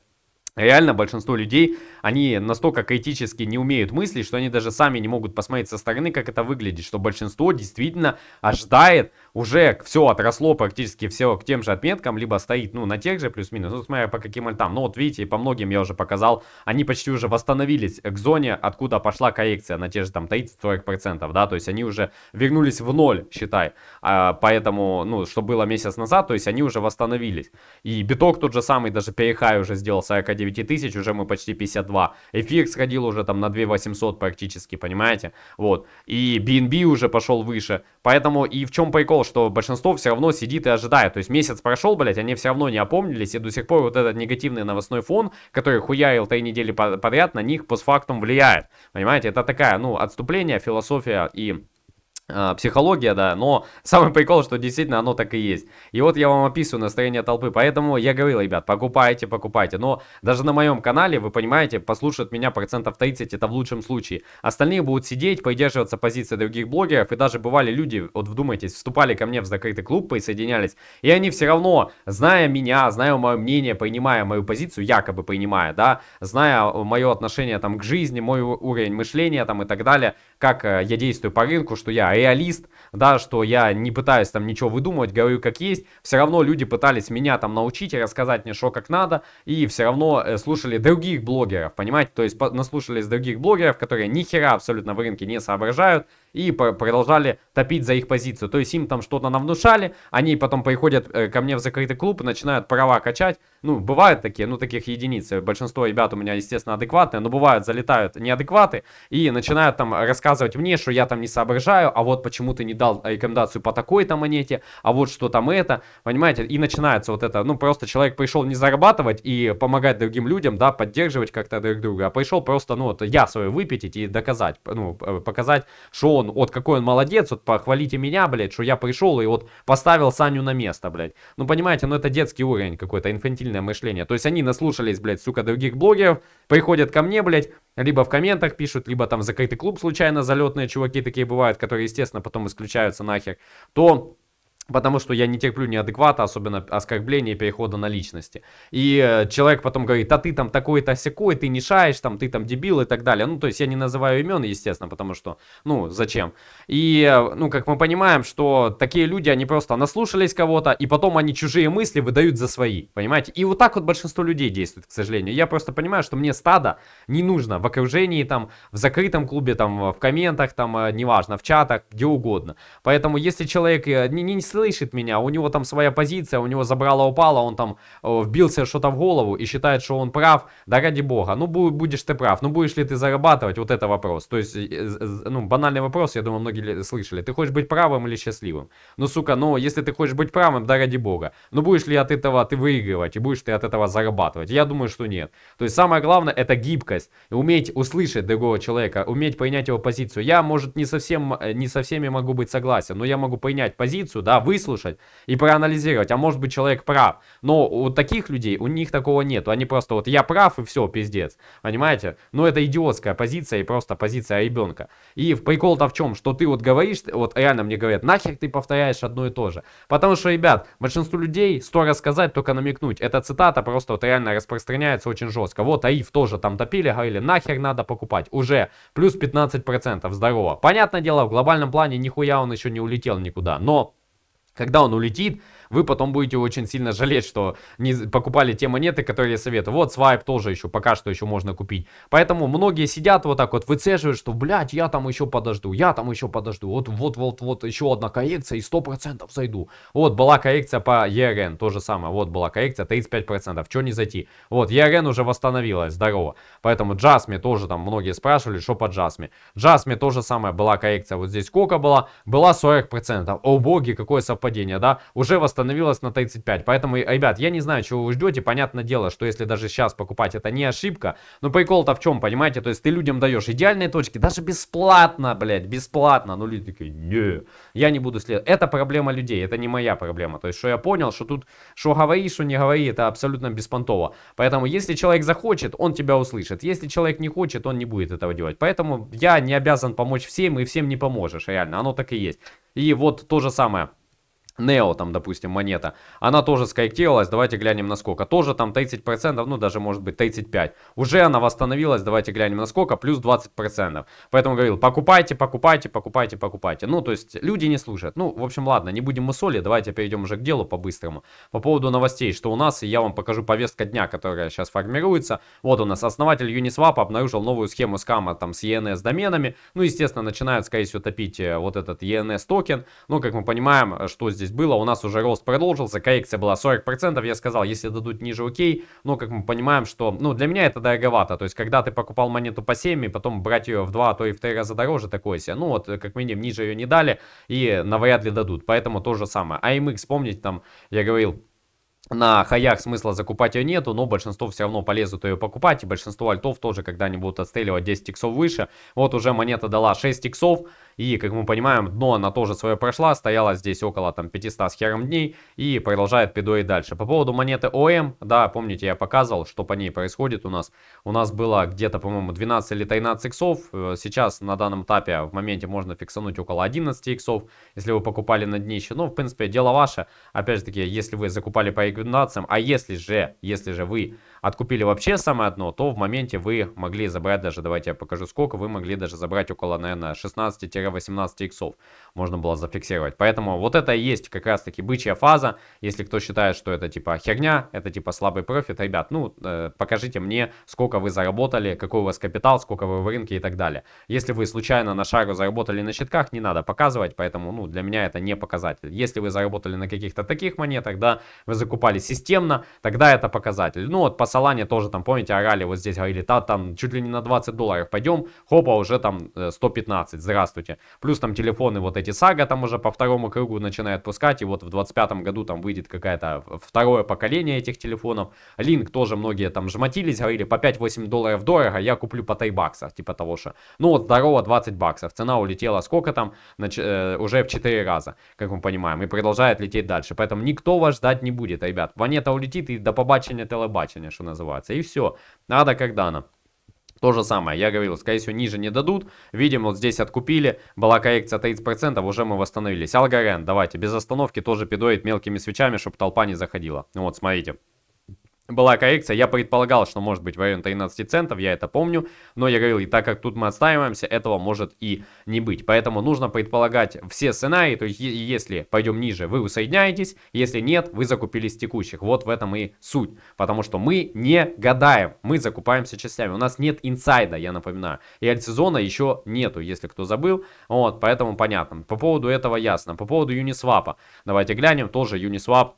Реально большинство людей, они настолько критически не умеют мыслить, что они даже сами не могут посмотреть со стороны, как это выглядит, что большинство действительно ожидает уже все отросло практически все к тем же отметкам, либо стоит, ну, на тех же плюс-минус, ну, смотря по каким альтам. Ну, вот видите, по многим я уже показал, они почти уже восстановились к зоне, откуда пошла коррекция на те же там 30-40%, да, то есть они уже вернулись в ноль, считай, а, поэтому, ну, что было месяц назад, то есть они уже восстановились. И биток тот же самый, даже перехай уже сделал 49 тысяч, уже мы почти 52. Эфир сходил уже там на 2 800 практически, понимаете? Вот. И BNB уже пошел выше. Поэтому и в чем прикол, что большинство все равно сидит и ожидает. То есть месяц прошел, блядь, они все равно не опомнились, и до сих пор вот этот негативный новостной фон, который хуярил три недели подряд, на них постфактум влияет. Понимаете, это такая, ну, отступление, философия и а, психология, да, но самый прикол, что действительно оно так и есть. И вот я вам описываю настроение толпы, поэтому я говорил, ребят, покупайте, покупайте. Но даже на моем канале, вы понимаете, послушают меня процентов 30, это в лучшем случае. Остальные будут сидеть, поддерживаться позиции других блогеров, и даже бывали люди, вот вдумайтесь, вступали ко мне в закрытый клуб, присоединялись, и они все равно, зная меня, зная мое мнение, понимая мою позицию, якобы понимая, да, зная э, мое отношение там к жизни, мой уровень мышления там и так далее, как э, я действую по рынку, что я реалист, да, что я не пытаюсь там ничего выдумывать, говорю как есть, все равно люди пытались меня там научить и рассказать мне, что как надо, и все равно э, слушали других блогеров, понимаете, то есть наслушались других блогеров, которые ни хера абсолютно в рынке не соображают, и продолжали топить за их позицию. То есть им там что-то навнушали, они потом приходят э, ко мне в закрытый клуб и начинают права качать. Ну, бывают такие, ну, таких единицы, Большинство ребят у меня, естественно, адекватные, но бывают, залетают неадекваты и начинают там рассказывать мне, что я там не соображаю, а вот почему ты не дал рекомендацию по такой-то монете, а вот что там это, понимаете? И начинается вот это, ну, просто человек пришел не зарабатывать и помогать другим людям, да, поддерживать как-то друг друга, а пришел просто, ну, вот я свое выпить и доказать, ну, показать, что он он, вот какой он молодец, вот похвалите меня, блядь, что я пришел и вот поставил Саню на место, блядь. Ну, понимаете, ну это детский уровень какой-то, инфантильное мышление. То есть они наслушались, блядь, сука, других блогеров, приходят ко мне, блядь, либо в комментах пишут, либо там в закрытый клуб случайно залетные чуваки такие бывают, которые, естественно, потом исключаются нахер, то Потому что я не терплю неадеквата, особенно оскорбления и перехода на личности. И э, человек потом говорит, а ты там такой-то секой, ты не шаешь, там, ты там дебил и так далее. Ну, то есть я не называю имен, естественно, потому что, ну, зачем? И, э, ну, как мы понимаем, что такие люди, они просто наслушались кого-то, и потом они чужие мысли выдают за свои, понимаете? И вот так вот большинство людей действует, к сожалению. Я просто понимаю, что мне стадо не нужно в окружении, там, в закрытом клубе, там, в комментах, там, э, неважно, в чатах, где угодно. Поэтому если человек не, не слышит меня, у него там своя позиция, у него забрало упало, он там э, вбился что-то в голову и считает, что он прав, да ради бога, ну будешь ты прав, ну будешь ли ты зарабатывать, вот это вопрос, то есть, э, э, ну, банальный вопрос, я думаю, многие слышали, ты хочешь быть правым или счастливым? Ну, сука, ну, если ты хочешь быть правым, да ради бога, ну будешь ли от этого ты выигрывать и будешь ты от этого зарабатывать? Я думаю, что нет. То есть, самое главное, это гибкость, уметь услышать другого человека, уметь понять его позицию. Я, может, не совсем, э, не со всеми могу быть согласен, но я могу понять позицию, да, выслушать и проанализировать, а может быть человек прав. Но у таких людей, у них такого нет. Они просто вот я прав и все, пиздец. Понимаете? Но ну, это идиотская позиция и просто позиция ребенка. И прикол-то в чем, что ты вот говоришь, вот реально мне говорят, нахер ты повторяешь одно и то же. Потому что, ребят, большинству людей сто раз сказать, только намекнуть. Эта цитата просто вот реально распространяется очень жестко. Вот Аиф тоже там топили, говорили, нахер надо покупать. Уже плюс 15% здорово. Понятное дело, в глобальном плане нихуя он еще не улетел никуда. Но когда он улетит, вы потом будете очень сильно жалеть, что не покупали те монеты, которые я советую. Вот свайп тоже еще, пока что еще можно купить. Поэтому многие сидят вот так вот, выцеживают, что, блядь, я там еще подожду, я там еще подожду. Вот, вот, вот, вот, еще одна коррекция и 100% зайду. Вот была коррекция по ERN, то же самое. Вот была коррекция 35%, что не зайти. Вот, ERN уже восстановилась, здорово. Поэтому Джасми тоже там многие спрашивали, что по Джасми. Джасми тоже самое, была коррекция вот здесь сколько была? Была 40%. О боги, какое совпадение, да? Уже восстановилась остановилась на 35. Поэтому, ребят, я не знаю, чего вы ждете. Понятное дело, что если даже сейчас покупать, это не ошибка. Но прикол-то в чем, понимаете? То есть ты людям даешь идеальные точки, даже бесплатно, блядь, бесплатно. Ну люди такие, не, я не буду следовать. Это проблема людей, это не моя проблема. То есть, что я понял, что тут, что говори, что не говори, это абсолютно беспонтово. Поэтому, если человек захочет, он тебя услышит. Если человек не хочет, он не будет этого делать. Поэтому я не обязан помочь всем, и всем не поможешь, реально. Оно так и есть. И вот то же самое. Нео, там, допустим, монета, она тоже скорректировалась, давайте глянем на сколько. Тоже там 30%, ну даже может быть 35%. Уже она восстановилась, давайте глянем на сколько, плюс 20%. Поэтому говорил, покупайте, покупайте, покупайте, покупайте. Ну, то есть люди не слушают. Ну, в общем, ладно, не будем мы соли, давайте перейдем уже к делу по-быстрому. По поводу новостей, что у нас, и я вам покажу повестка дня, которая сейчас формируется. Вот у нас основатель Uniswap обнаружил новую схему скама там с ENS доменами. Ну, естественно, начинают, скорее всего, топить э, вот этот ENS токен. Ну, как мы понимаем, э, что здесь здесь было. У нас уже рост продолжился, коррекция была 40%. Я сказал, если дадут ниже, окей. Но, как мы понимаем, что... Ну, для меня это дороговато. То есть, когда ты покупал монету по 7, и потом брать ее в 2, а то и в 3 раза дороже, такое себе. Ну, вот, как минимум, ниже ее не дали, и навряд ли дадут. Поэтому то же самое. AMX, а эм помните, там, я говорил, на хаях смысла закупать ее нету, но большинство все равно полезут ее покупать, и большинство альтов тоже когда-нибудь отстреливать 10 иксов выше. Вот уже монета дала 6 иксов, и, как мы понимаем, дно она тоже свое прошла, стояла здесь около там 500 с хером дней и продолжает пидо дальше. По поводу монеты ОМ, да, помните, я показывал, что по ней происходит у нас. У нас было где-то, по-моему, 12 или 13 иксов. Э, сейчас на данном этапе в моменте можно фиксануть около 11 иксов, если вы покупали на днище. Но, ну, в принципе, дело ваше. Опять же таки, если вы закупали по рекомендациям, а если же, если же вы откупили вообще самое одно то в моменте вы могли забрать даже, давайте я покажу сколько, вы могли даже забрать около, наверное, 16-18 иксов можно было зафиксировать. Поэтому вот это и есть как раз таки бычья фаза. Если кто считает, что это типа херня, это типа слабый профит, ребят, ну, э, покажите мне, сколько вы заработали, какой у вас капитал, сколько вы в рынке и так далее. Если вы случайно на шару заработали на щитках, не надо показывать, поэтому, ну, для меня это не показатель. Если вы заработали на каких-то таких монетах, да, вы закупали системно, тогда это показатель. Ну, вот по Салане тоже там, помните, орали вот здесь, говорили, да, там чуть ли не на 20 долларов пойдем, хопа, уже там 115, э, здравствуйте. Плюс там телефоны вот эти Сага там уже по второму кругу начинают пускать, и вот в 25 году там выйдет какая-то второе поколение этих телефонов. Линк тоже многие там жмотились, говорили, по 5-8 долларов дорого, я куплю по 3 бакса, типа того же. Ну вот здорово, 20 баксов, цена улетела сколько там, Нач э, уже в 4 раза, как мы понимаем, и продолжает лететь дальше. Поэтому никто вас ждать не будет, ребят. Монета улетит и до побачения, телебачення, що что называется. И все. Ада Кагдана. То же самое, я говорил, скорее всего, ниже не дадут. Видим, вот здесь откупили, была коррекция 30%, уже мы восстановились. Алгарен, давайте, без остановки, тоже пидорит мелкими свечами, чтобы толпа не заходила. Вот, смотрите была коррекция, я предполагал, что может быть в районе 13 центов, я это помню, но я говорил, и так как тут мы отстаиваемся, этого может и не быть. Поэтому нужно предполагать все сценарии, то есть если пойдем ниже, вы усоединяетесь, если нет, вы закупились текущих. Вот в этом и суть, потому что мы не гадаем, мы закупаемся частями. У нас нет инсайда, я напоминаю, и альтсезона еще нету, если кто забыл, вот, поэтому понятно. По поводу этого ясно. По поводу Uniswap, давайте глянем, тоже Uniswap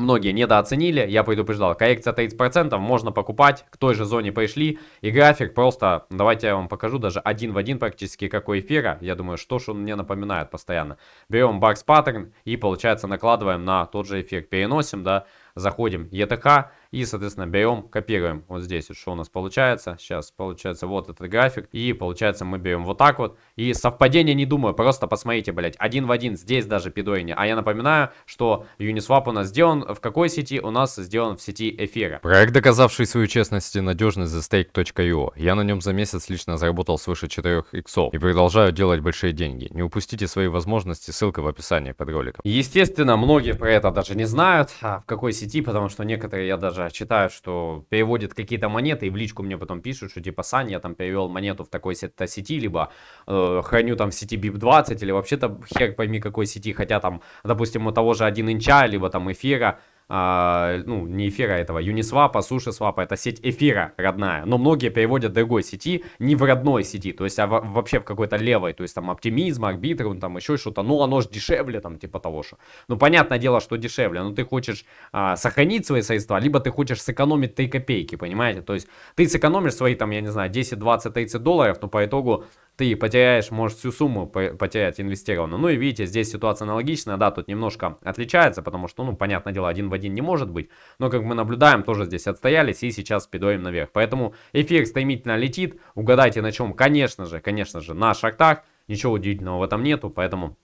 Многие недооценили, я предупреждал, коррекция 30%, можно покупать, к той же зоне пришли. И график просто, давайте я вам покажу, даже один в один практически, как у эфира. Я думаю, что ж он мне напоминает постоянно. Берем бакс паттерн и, получается, накладываем на тот же эфир. Переносим, да, заходим ETH, и, соответственно, берем, копируем вот здесь, вот, что у нас получается. Сейчас получается вот этот график. И получается мы берем вот так вот. И совпадение не думаю, просто посмотрите, блять, один в один. Здесь даже пидойни. А я напоминаю, что Uniswap у нас сделан в какой сети? У нас сделан в сети эфира. Проект, доказавший свою честность и надежность за stake.io. Я на нем за месяц лично заработал свыше 4 иксов и продолжаю делать большие деньги. Не упустите свои возможности, ссылка в описании под роликом. Естественно, многие про это даже не знают, а в какой сети, потому что некоторые я даже тоже читаю, что переводят какие-то монеты, и в личку мне потом пишут, что типа, Саня, я там перевел монету в такой сет сети, либо э, храню там в сети BIP20, или вообще-то хер пойми какой сети, хотя там, допустим, у того же 1 инча, либо там эфира, а, ну, не эфира этого, Uniswap, SushiSwap, это сеть эфира родная, но многие переводят другой сети не в родной сети, то есть, а вообще в какой-то левой, то есть, там, оптимизм, арбитрум, там, еще что-то, ну, оно же дешевле, там, типа того что Ну, понятное дело, что дешевле, но ты хочешь э, сохранить свои средства, либо ты хочешь сэкономить 3 копейки, понимаете, то есть, ты сэкономишь свои, там, я не знаю, 10, 20, 30 долларов, но по итогу ты потеряешь, можешь всю сумму потерять инвестированную. Ну и видите, здесь ситуация аналогичная, да, тут немножко отличается, потому что, ну, понятное дело, один в один не может быть, но, как мы наблюдаем, тоже здесь отстоялись и сейчас спидоем наверх. Поэтому эфир стремительно летит, угадайте на чем, конечно же, конечно же, на шахтах, ничего удивительного в этом нету, поэтому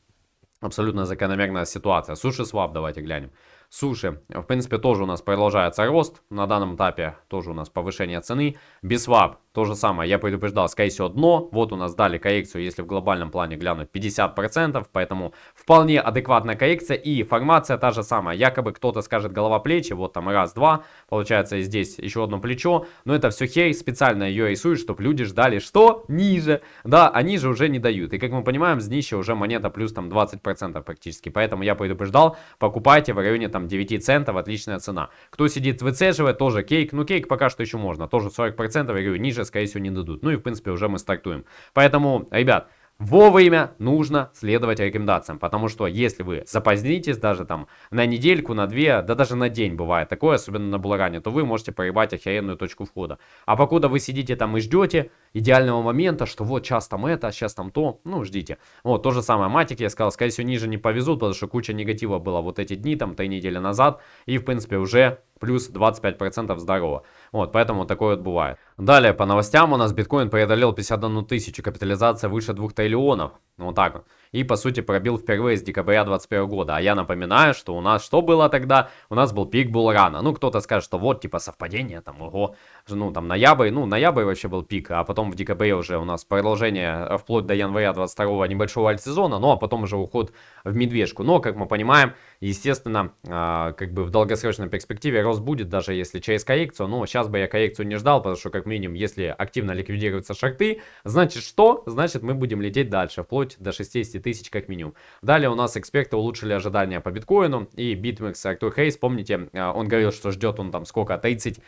абсолютно закономерная ситуация. Суши свап давайте глянем. Суши, в принципе, тоже у нас продолжается рост, на данном этапе тоже у нас повышение цены, без свап то же самое, я предупреждал, скорее всего, дно. Вот у нас дали коррекцию, если в глобальном плане глянуть, 50%. Поэтому вполне адекватная коррекция. И формация та же самая. Якобы кто-то скажет голова плечи, вот там раз-два. Получается, здесь еще одно плечо. Но это все херь, специально ее рисуют, чтобы люди ждали, что ниже. Да, они же уже не дают. И как мы понимаем, с днища уже монета плюс там 20% практически. Поэтому я предупреждал, покупайте в районе там 9 центов, отличная цена. Кто сидит в выцеживает, тоже кейк. Ну, кейк пока что еще можно, тоже 40%, я говорю, ниже скорее всего, не дадут. Ну и, в принципе, уже мы стартуем. Поэтому, ребят, Вовремя нужно следовать рекомендациям, потому что если вы запозднитесь даже там на недельку, на две, да даже на день бывает такое, особенно на Буларане, то вы можете проебать охеренную точку входа. А покуда вы сидите там и ждете идеального момента, что вот сейчас там это, сейчас там то, ну ждите. Вот, то же самое матик я сказал, скорее всего ниже не повезут, потому что куча негатива было вот эти дни, там, три недели назад, и в принципе уже плюс 25% здорово. Вот, поэтому такое вот бывает. Далее, по новостям у нас биткоин преодолел 51 тысячу, капитализация выше 2 триллионов. Вот так вот. И, по сути, пробил впервые с декабря 2021 года. А я напоминаю, что у нас что было тогда? У нас был пик был рано. Ну, кто-то скажет, что вот, типа, совпадение, там, ого. Ну, там, ноябрь. Ну, ноябрь вообще был пик, а потом в декабре уже у нас продолжение вплоть до января 22 небольшого альтсезона, ну, а потом уже уход в медвежку. Но, как мы понимаем, естественно, э, как бы в долгосрочной перспективе рост будет, даже если через коррекцию. Ну, сейчас бы я коррекцию не ждал, потому что, как как минимум, если активно ликвидируются шарты, значит что? Значит мы будем лететь дальше, вплоть до 60 тысяч как минимум. Далее у нас эксперты улучшили ожидания по биткоину и битмикс Артур Хейс, помните, а, он говорил, что ждет он там сколько, 30-35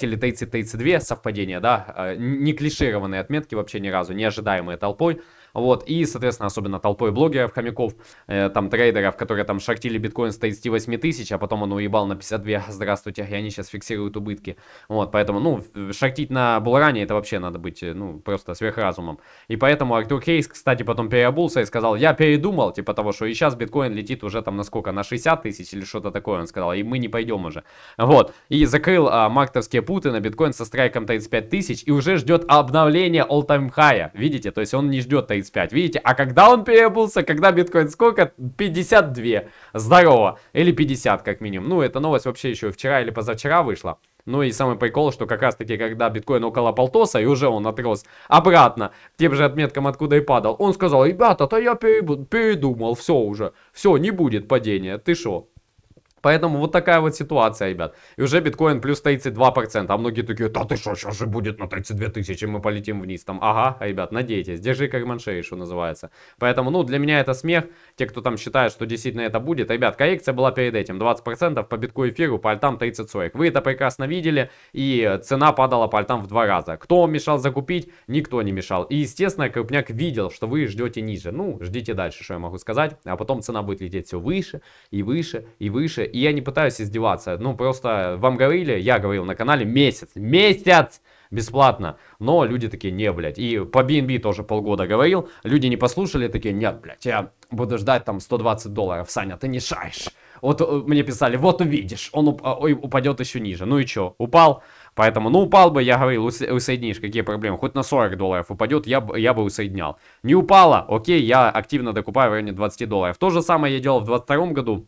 или 30-32, совпадение, да, а, не клишированные отметки вообще ни разу, неожидаемые толпой. Вот, и, соответственно, особенно толпой блогеров, хомяков, э, там, трейдеров, которые там шортили биткоин с 38 тысяч, а потом он уебал на 52, здравствуйте, и они сейчас фиксируют убытки. Вот, поэтому, ну, э, шортить на булране, это вообще надо быть, э, ну, просто сверхразумом. И поэтому Артур Хейс, кстати, потом переобулся и сказал, я передумал, типа того, что и сейчас биткоин летит уже там на сколько, на 60 тысяч или что-то такое, он сказал, и мы не пойдем уже. Вот, и закрыл а, мартовские путы на биткоин со страйком 35 тысяч и уже ждет обновление all-time high, видите, то есть он не ждет 35 35, видите? А когда он переобулся, когда биткоин сколько? 52. Здорово. Или 50 как минимум. Ну, эта новость вообще еще вчера или позавчера вышла. Ну и самый прикол, что как раз таки, когда биткоин около полтоса, и уже он отрос обратно к тем же отметкам, откуда и падал, он сказал, ребята, то я передумал, все уже, все, не будет падения, ты шо? Поэтому вот такая вот ситуация, ребят. И уже биткоин плюс 32%. А многие такие, да ты что, сейчас же будет на 32 тысячи, мы полетим вниз. Там, ага, ребят, надейтесь, держи как шеи, что называется. Поэтому, ну, для меня это смех. Те, кто там считает, что действительно это будет. Ребят, коррекция была перед этим. 20% по битку эфиру, по альтам 30-40. Вы это прекрасно видели. И э, цена падала по альтам в два раза. Кто мешал закупить? Никто не мешал. И, естественно, крупняк видел, что вы ждете ниже. Ну, ждите дальше, что я могу сказать. А потом цена будет лететь все выше и выше и выше и я не пытаюсь издеваться. Ну, просто вам говорили, я говорил на канале месяц, месяц бесплатно. Но люди такие, не, блядь. И по BNB тоже полгода говорил, люди не послушали, такие, нет, блядь, я буду ждать там 120 долларов, Саня, ты не шаешь. Вот э, мне писали, вот увидишь, он уп а, упадет еще ниже. Ну и что, упал? Поэтому, ну упал бы, я говорил, усоединишь, какие проблемы. Хоть на 40 долларов упадет, я, я бы усоединял. Не упало, окей, я активно докупаю в районе 20 долларов. То же самое я делал в 22 году.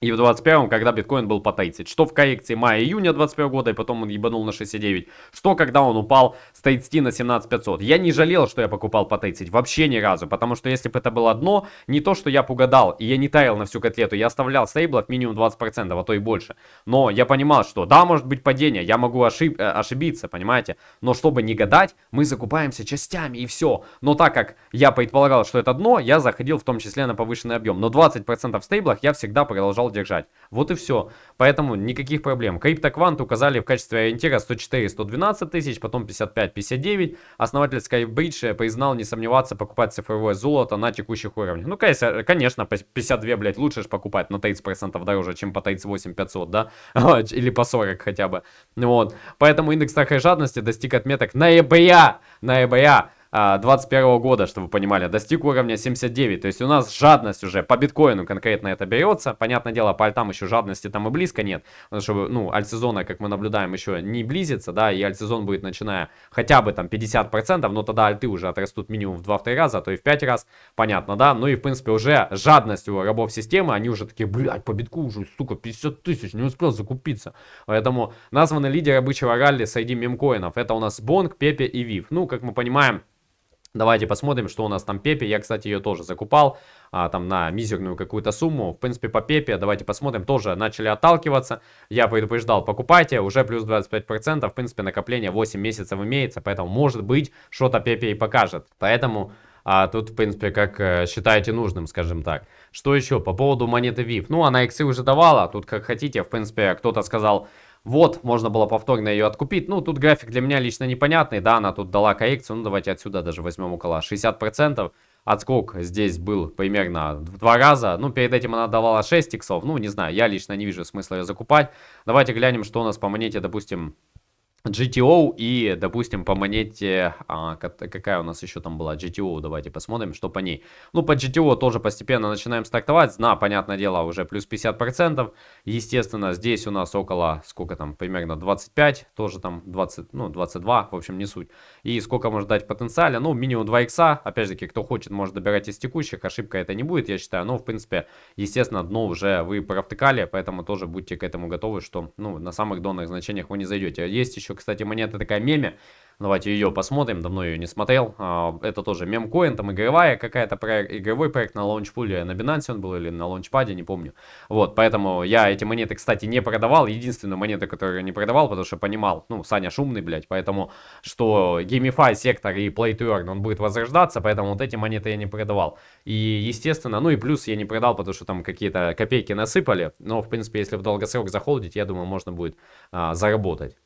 И в 21 когда биткоин был по 30. Что в коррекции мая-июня 21 года, и потом он ебанул на 6,9. Что когда он упал с 30 на 17500. Я не жалел, что я покупал по 30. Вообще ни разу. Потому что если бы это было дно, не то, что я погадал. И я не таял на всю котлету. Я оставлял стейбл минимум 20%, а то и больше. Но я понимал, что да, может быть падение. Я могу ошиб э, ошибиться, понимаете. Но чтобы не гадать, мы закупаемся частями и все. Но так как я предполагал, что это дно, я заходил в том числе на повышенный объем. Но 20% в стейблах я всегда продолжал продолжал держать. Вот и все. Поэтому никаких проблем. Криптоквант указали в качестве ориентира 104-112 тысяч, потом 55-59. Основатель Skybridge признал не сомневаться покупать цифровое золото на текущих уровнях. Ну, конечно, 52, блядь, лучше же покупать на 30% дороже, чем по 38 500, да? Или по 40 хотя бы. Вот. Поэтому индекс страха и жадности достиг отметок ноября. Ноября 2021 а, года, чтобы вы понимали, достиг уровня 79. То есть у нас жадность уже по биткоину конкретно это берется. Понятное дело, по альтам еще жадности там и близко нет. Потому что, ну, альтсезона, как мы наблюдаем, еще не близится, да, и альтсезон будет начиная хотя бы там 50%, но тогда альты уже отрастут минимум в 2-3 раза, а то и в 5 раз, понятно, да. Ну и, в принципе, уже жадность у рабов системы, они уже такие, блядь, по битку уже, сука, 50 тысяч, не успел закупиться. Поэтому названы лидеры бычьего ралли среди мемкоинов. Это у нас Бонг, Пепе и Вив. Ну, как мы понимаем, Давайте посмотрим, что у нас там Пепе. Я, кстати, ее тоже закупал а, там на мизерную какую-то сумму. В принципе, по Пепе, давайте посмотрим, тоже начали отталкиваться. Я предупреждал, покупайте, уже плюс 25%. В принципе, накопление 8 месяцев имеется, поэтому, может быть, что-то Пепе и покажет. Поэтому... А тут, в принципе, как э, считаете нужным, скажем так. Что еще по поводу монеты VIP? Ну, она иксы уже давала, тут как хотите. В принципе, кто-то сказал, вот, можно было повторно ее откупить. Ну, тут график для меня лично непонятный. Да, она тут дала коррекцию. Ну, давайте отсюда даже возьмем около 60%. Отскок здесь был примерно в два раза. Ну, перед этим она давала 6 иксов. Ну, не знаю, я лично не вижу смысла ее закупать. Давайте глянем, что у нас по монете, допустим, GTO и, допустим, по монете, а, какая у нас еще там была, GTO, давайте посмотрим, что по ней. Ну, по GTO тоже постепенно начинаем стартовать, на, понятное дело, уже плюс 50%, естественно, здесь у нас около, сколько там, примерно 25, тоже там 20, ну, 22, в общем, не суть. И сколько может дать потенциально, ну, минимум 2 икса, опять же таки, кто хочет, может добирать из текущих, ошибка это не будет, я считаю, но, в принципе, естественно, дно уже вы провтыкали, поэтому тоже будьте к этому готовы, что, ну, на самых донных значениях вы не зайдете. А есть еще кстати, монета такая меме. Ну, давайте ее посмотрим, давно ее не смотрел. А, это тоже мемкоин, там игровая какая-то, проект, игровой проект на лаунчпуле, на Binance он был или на лаунчпаде, не помню. Вот, поэтому я эти монеты, кстати, не продавал. Единственную монету, которую я не продавал, потому что понимал, ну, Саня шумный, блядь, поэтому, что геймифай сектор и Play to Earn, он будет возрождаться, поэтому вот эти монеты я не продавал. И, естественно, ну и плюс я не продал, потому что там какие-то копейки насыпали, но, в принципе, если в долгосрок захолдить, я думаю, можно будет а, заработать.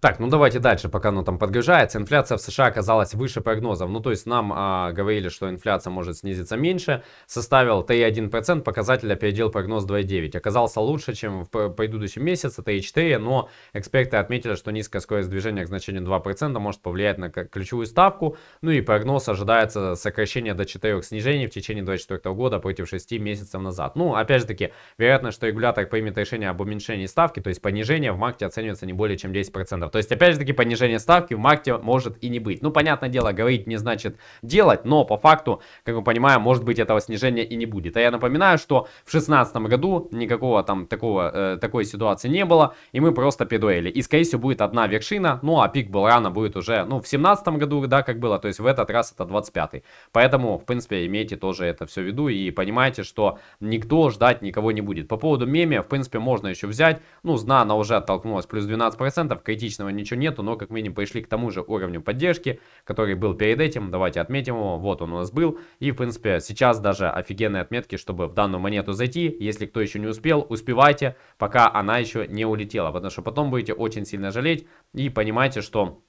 Так, ну давайте дальше, пока оно там подгружается. Инфляция в США оказалась выше прогнозов. Ну, то есть нам а, говорили, что инфляция может снизиться меньше. Составил 3,1%, показатель опередил прогноз 2,9%. Оказался лучше, чем в предыдущем месяце, 3,4%, но эксперты отметили, что низкая скорость движения к значению 2% может повлиять на ключевую ставку. Ну и прогноз ожидается сокращение до 4 снижений в течение 2024 года против 6 месяцев назад. Ну, опять же таки, вероятно, что регулятор примет решение об уменьшении ставки, то есть понижение в марте оценивается не более чем 10%. То есть, опять же таки, понижение ставки в МАКТе может и не быть. Ну, понятное дело, говорить не значит делать, но по факту, как мы понимаем, может быть этого снижения и не будет. А я напоминаю, что в 2016 году никакого там такого, э, такой ситуации не было, и мы просто педуэли. И, скорее всего, будет одна вершина, ну, а пик был рано будет уже, ну, в 2017 году, да, как было, то есть в этот раз это 25-й. Поэтому, в принципе, имейте тоже это все в виду и понимаете, что никто ждать никого не будет. По поводу меме, в принципе, можно еще взять, ну, знана уже оттолкнулась плюс 12%, критически критичного ничего нету, но как минимум пришли к тому же уровню поддержки, который был перед этим. Давайте отметим его. Вот он у нас был. И, в принципе, сейчас даже офигенные отметки, чтобы в данную монету зайти. Если кто еще не успел, успевайте, пока она еще не улетела. Потому что потом будете очень сильно жалеть и понимаете, что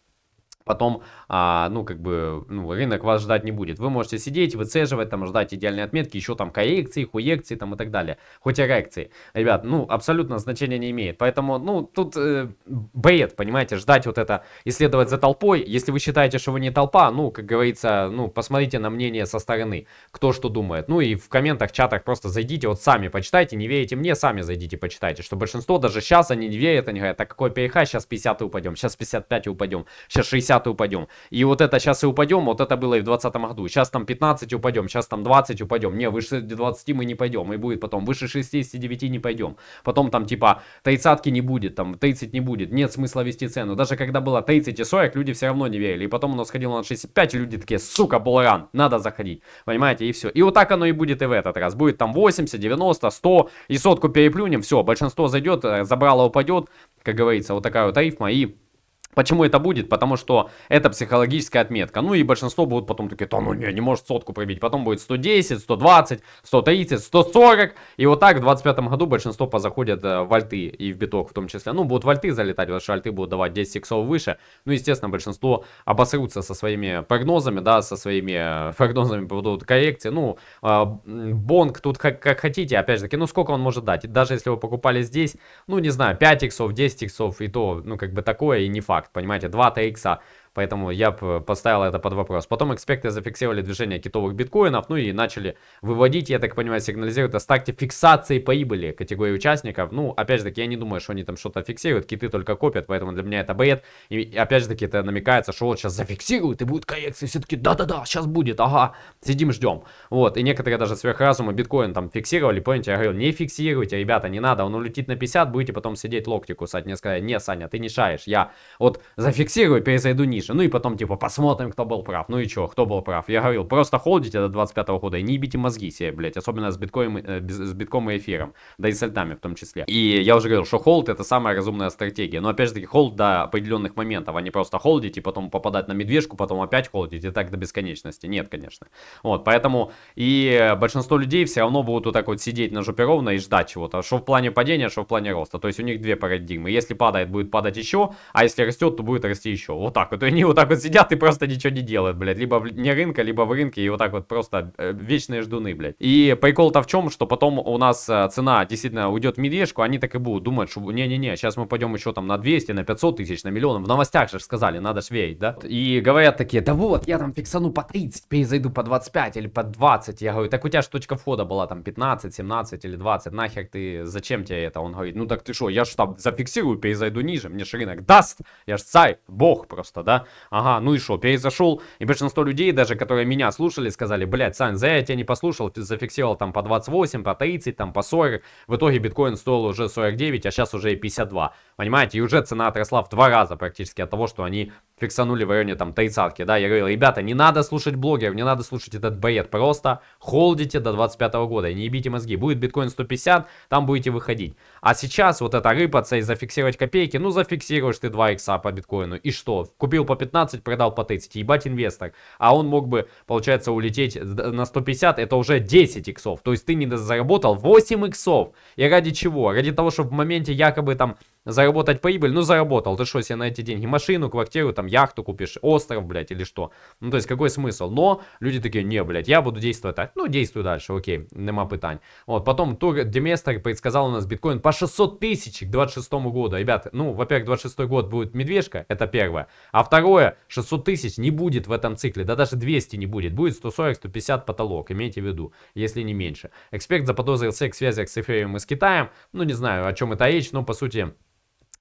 потом, а, ну, как бы, ну, рынок вас ждать не будет. Вы можете сидеть, выцеживать, там, ждать идеальные отметки, еще там коррекции, хуекции, там, и так далее. Хоть и коррекции. Ребят, ну, абсолютно значения не имеет. Поэтому, ну, тут э, бред, понимаете, ждать вот это, исследовать за толпой. Если вы считаете, что вы не толпа, ну, как говорится, ну, посмотрите на мнение со стороны, кто что думает. Ну, и в комментах, чатах просто зайдите, вот сами почитайте, не верите мне, сами зайдите, почитайте, что большинство даже сейчас они не верят, они говорят, а какой переха, сейчас 50 и упадем, сейчас 55 и упадем, сейчас 60 50 упадем. И вот это сейчас и упадем, вот это было и в 20 году. Сейчас там 15 упадем, сейчас там 20 упадем. Не, выше 20 мы не пойдем. И будет потом выше 69 не пойдем. Потом там типа 30 не будет, там 30 не будет. Нет смысла вести цену. Даже когда было 30 и 40, люди все равно не верили. И потом оно сходило на 65, и люди такие, сука, булран, надо заходить. Понимаете, и все. И вот так оно и будет и в этот раз. Будет там 80, 90, 100, и сотку переплюнем, все, большинство зайдет, забрало упадет, как говорится, вот такая вот тарифма и Почему это будет? Потому что это психологическая отметка. Ну и большинство будут потом такие, "То, ну не, не может сотку пробить. Потом будет 110, 120, 130, 140. И вот так в 25 году большинство позаходят э, в альты и в биток в том числе. Ну будут в альты залетать, потому что альты будут давать 10 сексов выше. Ну естественно большинство обосрутся со своими прогнозами, да, со своими э, прогнозами будут коррекции. Ну а, Бонг тут как, как хотите, опять же таки, ну сколько он может дать? Даже если вы покупали здесь, ну не знаю, 5 иксов, 10 иксов и то, ну как бы такое и не факт факт, понимаете, 2 TX Поэтому я э, поставил это под вопрос. Потом эксперты зафиксировали движение китовых биткоинов, ну и начали выводить, я так понимаю, сигнализируют о старте фиксации прибыли категории участников. Ну, опять же таки, я не думаю, что они там что-то фиксируют, киты только копят, поэтому для меня это бред. И опять же таки, это намекается, что вот сейчас зафиксируют и будет коррекция. Все таки да-да-да, сейчас будет, ага, сидим, ждем. Вот, и некоторые даже сверхразумы биткоин там фиксировали, помните, я говорил, не фиксируйте, ребята, не надо, он улетит на 50, будете потом сидеть локти кусать. Мне сказали, не, Саня, ты не шаешь, я вот зафиксирую, перезайду ниже дальше. Ну и потом, типа, посмотрим, кто был прав. Ну и чё, кто был прав. Я говорил, просто холдите до 25 -го года и не бейте мозги себе, блядь. Особенно с биткоем, э, с битком и эфиром. Да и с альтами в том числе. И я уже говорил, что холд это самая разумная стратегия. Но опять же таки, холд до определенных моментов, а не просто холдить и потом попадать на медвежку, потом опять холдить и так до бесконечности. Нет, конечно. Вот, поэтому и большинство людей все равно будут вот так вот сидеть на жопе ровно и ждать чего-то. А что в плане падения, а что в плане роста. То есть у них две парадигмы. Если падает, будет падать еще, а если растет, то будет расти еще. Вот так вот они вот так вот сидят и просто ничего не делают, блядь. Либо вне рынка, либо в рынке, и вот так вот просто э, вечные ждуны, блядь. И прикол-то в чем, что потом у нас э, цена действительно уйдет в медвежку, они так и будут думать, что не-не-не, сейчас мы пойдем еще там на 200, на 500 тысяч, на миллион. В новостях же сказали, надо ж да? И говорят такие, да вот, я там фиксану по 30, перезайду по 25 или по 20. Я говорю, так у тебя же точка входа была там 15, 17 или 20, нахер ты, зачем тебе это? Он говорит, ну так ты что, я же там зафиксирую, перезайду ниже, мне же рынок даст, я же царь, бог просто, да? ага, ну и что, перезашел, и большинство людей, даже которые меня слушали, сказали, блядь, Сань, за я тебя не послушал, ты зафиксировал там по 28, по 30, там по 40, в итоге биткоин стоил уже 49, а сейчас уже и 52, понимаете, и уже цена отросла в два раза практически от того, что они фиксанули в районе там тридцатки, да, я говорил, ребята, не надо слушать блогеров, не надо слушать этот бред, просто холдите до 25 года, не ебите мозги, будет биткоин 150, там будете выходить. А сейчас вот это рыпаться и зафиксировать копейки, ну зафиксируешь ты 2 икса по биткоину, и что? Купил по 15, продал по 30, ебать инвестор. А он мог бы, получается, улететь э, на 150, это уже 10 иксов, то есть ты не заработал 8 иксов. И ради чего? Ради того, чтобы в моменте якобы там Заработать прибыль, ну заработал, ты что себе на эти деньги машину, квартиру, там яхту купишь, остров, блядь, или что. Ну то есть какой смысл? Но люди такие, не, блядь, я буду действовать так. Ну действую дальше, окей, нема питань. Вот, потом Тур Деместер предсказал у нас биткоин по 600 тысяч к 26 году. Ребят, ну, во-первых, 26 год будет медвежка, это первое. А второе, 600 тысяч не будет в этом цикле, да даже 200 не будет. Будет 140-150 потолок, имейте в виду, если не меньше. Эксперт заподозрил секс в с эфирием и с Китаем. Ну, не знаю, о чем это речь, но по сути